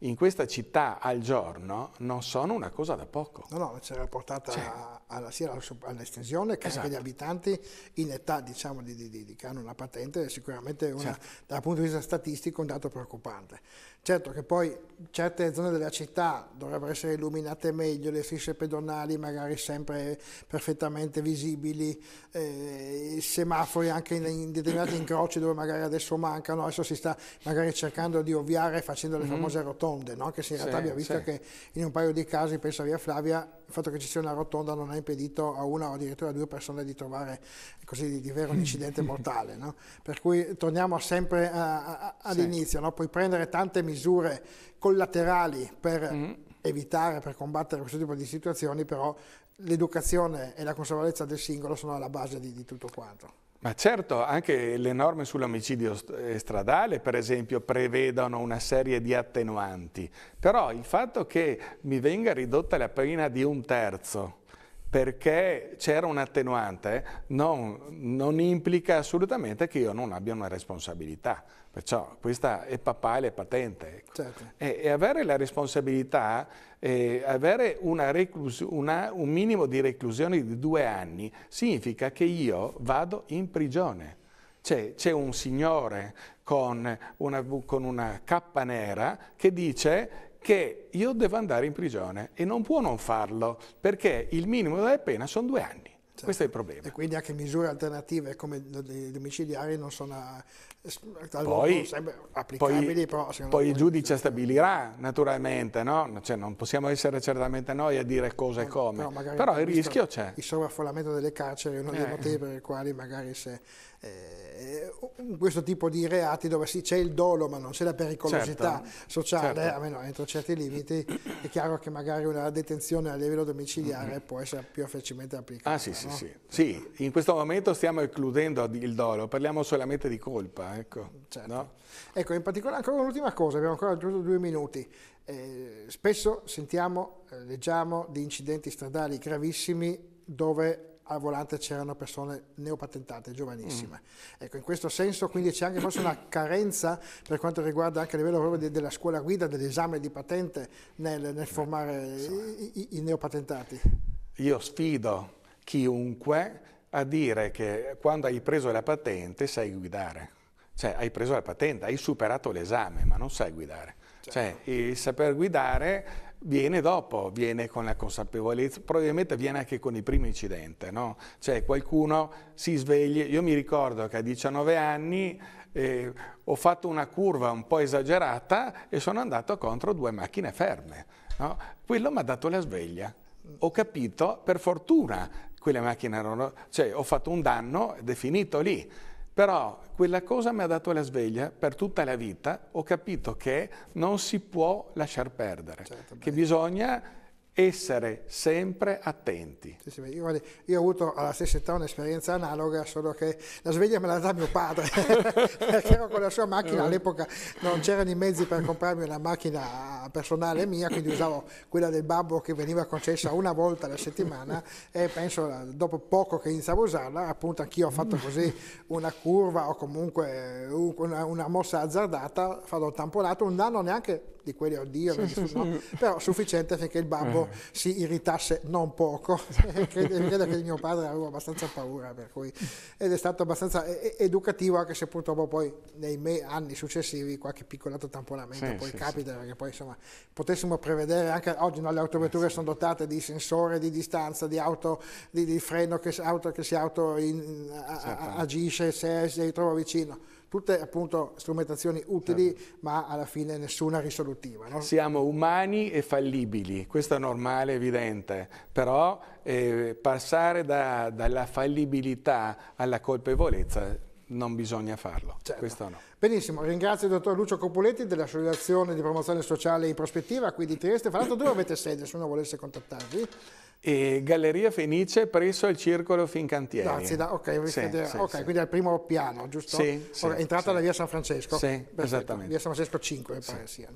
in questa città al giorno non sono una cosa da poco. No, no, ce l'ha portata... Cioè, alla, sia all'estensione che esatto. agli abitanti in età diciamo, di, di, di, che hanno una patente è sicuramente una, certo. dal punto di vista statistico un dato preoccupante. Certo che poi certe zone della città dovrebbero essere illuminate meglio, le strisce pedonali magari sempre perfettamente visibili, eh, i semafori anche in, in, determinati incroci dove magari adesso mancano, adesso si sta magari cercando di ovviare facendo le mm -hmm. famose rotonde, no? che in realtà sì, abbiamo visto sì. che in un paio di casi, penso a Via Flavia, il fatto che ci sia una rotonda non è impedito a una o addirittura a due persone di trovare così di, avere un incidente mortale. No? Per cui torniamo sempre a, a, all'inizio, sì. no? puoi prendere tante misure collaterali per mm. evitare, per combattere questo tipo di situazioni, però l'educazione e la consapevolezza del singolo sono alla base di, di tutto quanto. Ma certo, anche le norme sull'omicidio eh, stradale, per esempio, prevedono una serie di attenuanti, però il fatto che mi venga ridotta la pena di un terzo perché c'era un'attenuante, non, non, implica assolutamente che io non abbia una responsabilità. Perciò questa è papale patente. Ecco. Certo. E, e, avere la responsabilità, eh, avere una una, un minimo di reclusione di due anni, significa che io vado in prigione. C'è, un signore con una, con una cappa nera che dice che io devo andare in prigione e non può non farlo perché il minimo della pena sono due anni. Certo. Questo è il problema. E quindi anche misure alternative come i domiciliari non sono eh, a, poi, applicabili. Poi, però, poi il giudice sì. stabilirà naturalmente, no? cioè, non possiamo essere certamente noi a dire cosa e come, però, però il rischio c'è. Il sovraffollamento delle carceri è uno eh. dei motivi per i quali magari se eh, questo tipo di reati dove sì c'è il dolo ma non c'è la pericolosità certo, sociale, certo. Eh, almeno entro certi limiti, è chiaro che magari una detenzione a livello domiciliare mm-hmm. può essere più facilmente applicata. Ah sì, no? sì, sì, sì. in questo momento stiamo escludendo il dolo, parliamo solamente di colpa. Ecco, certo. no? ecco in particolare ancora un'ultima cosa, abbiamo ancora aggiunto due minuti. Eh, spesso sentiamo, eh, leggiamo di incidenti stradali gravissimi dove al volante c'erano persone neopatentate, giovanissime. Mm. Ecco, in questo senso quindi c'è anche forse una carenza per quanto riguarda anche a livello proprio di, della scuola guida, dell'esame di patente nel, nel formare i, i, i neopatentati. Io sfido chiunque a dire che quando hai preso la patente sai guidare. Cioè hai preso la patente, hai superato l'esame, ma non sai guidare. Certo. Cioè, il saper guidare viene dopo, viene con la consapevolezza, probabilmente viene anche con il primo incidente, no? Cioè qualcuno si sveglia, io mi ricordo che a 19 anni eh, ho fatto una curva un po' esagerata e sono andato contro due macchine ferme, no? Quello mi ha dato la sveglia. Ho capito, per fortuna, quelle macchine erano, cioè ho fatto un danno ed è finito lì. Però quella cosa mi ha dato la sveglia per tutta la vita, ho capito che non si può lasciar perdere, certo, che bisogna essere sempre attenti. Sì, sì, io, io, ho avuto alla stessa età un'esperienza analoga, solo che la sveglia me l'ha data mio padre, perché ero con la sua macchina, eh. all'epoca non c'erano i mezzi per comprarmi una macchina personale mia, quindi usavo quella del babbo che veniva concessa una volta alla settimana e penso dopo poco che iniziavo a usarla, appunto anch'io ho fatto così una curva o comunque eh, una, una mossa azzardata, fatto tamponato, un danno neanche di quelli a dirvi, no? però sufficiente affinché il babbo eh. si irritasse non poco. Esatto. credo, credo che mio padre aveva abbastanza paura, per cui, ed è stato abbastanza educativo, anche se purtroppo poi nei me- anni successivi qualche piccolato tamponamento poi capita, perché poi insomma potessimo prevedere anche oggi no, le autovetture sono dotate di sensore di distanza, di auto, di, di freno che, auto, che si auto in, a, a, agisce se si ritrova vicino Tutte appunto strumentazioni utili certo. ma alla fine nessuna risolutiva. No? Siamo umani e fallibili, questo è normale, evidente, però eh, passare da, dalla fallibilità alla colpevolezza non bisogna farlo, certo. questo no. Benissimo, ringrazio il dottor Lucio Copuletti dell'Associazione di Promozione Sociale in Prospettiva qui di Trieste. Fra l'altro dove avete sede se uno volesse contattarvi? E Galleria Fenice presso il circolo Fincantieri. Grazie, da, ok, sì, sì, okay sì. quindi al primo piano, giusto? Sì, okay, entrata da via San Francesco. Sì, Perfetto. esattamente. Via San Francesco 5, pare sia.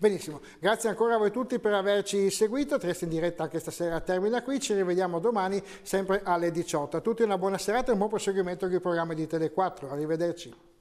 Benissimo, grazie ancora a voi tutti per averci seguito. Trieste in diretta anche stasera termina qui, ci rivediamo domani sempre alle 18. A tutti una buona serata e un buon proseguimento con i programmi di Tele4. Arrivederci.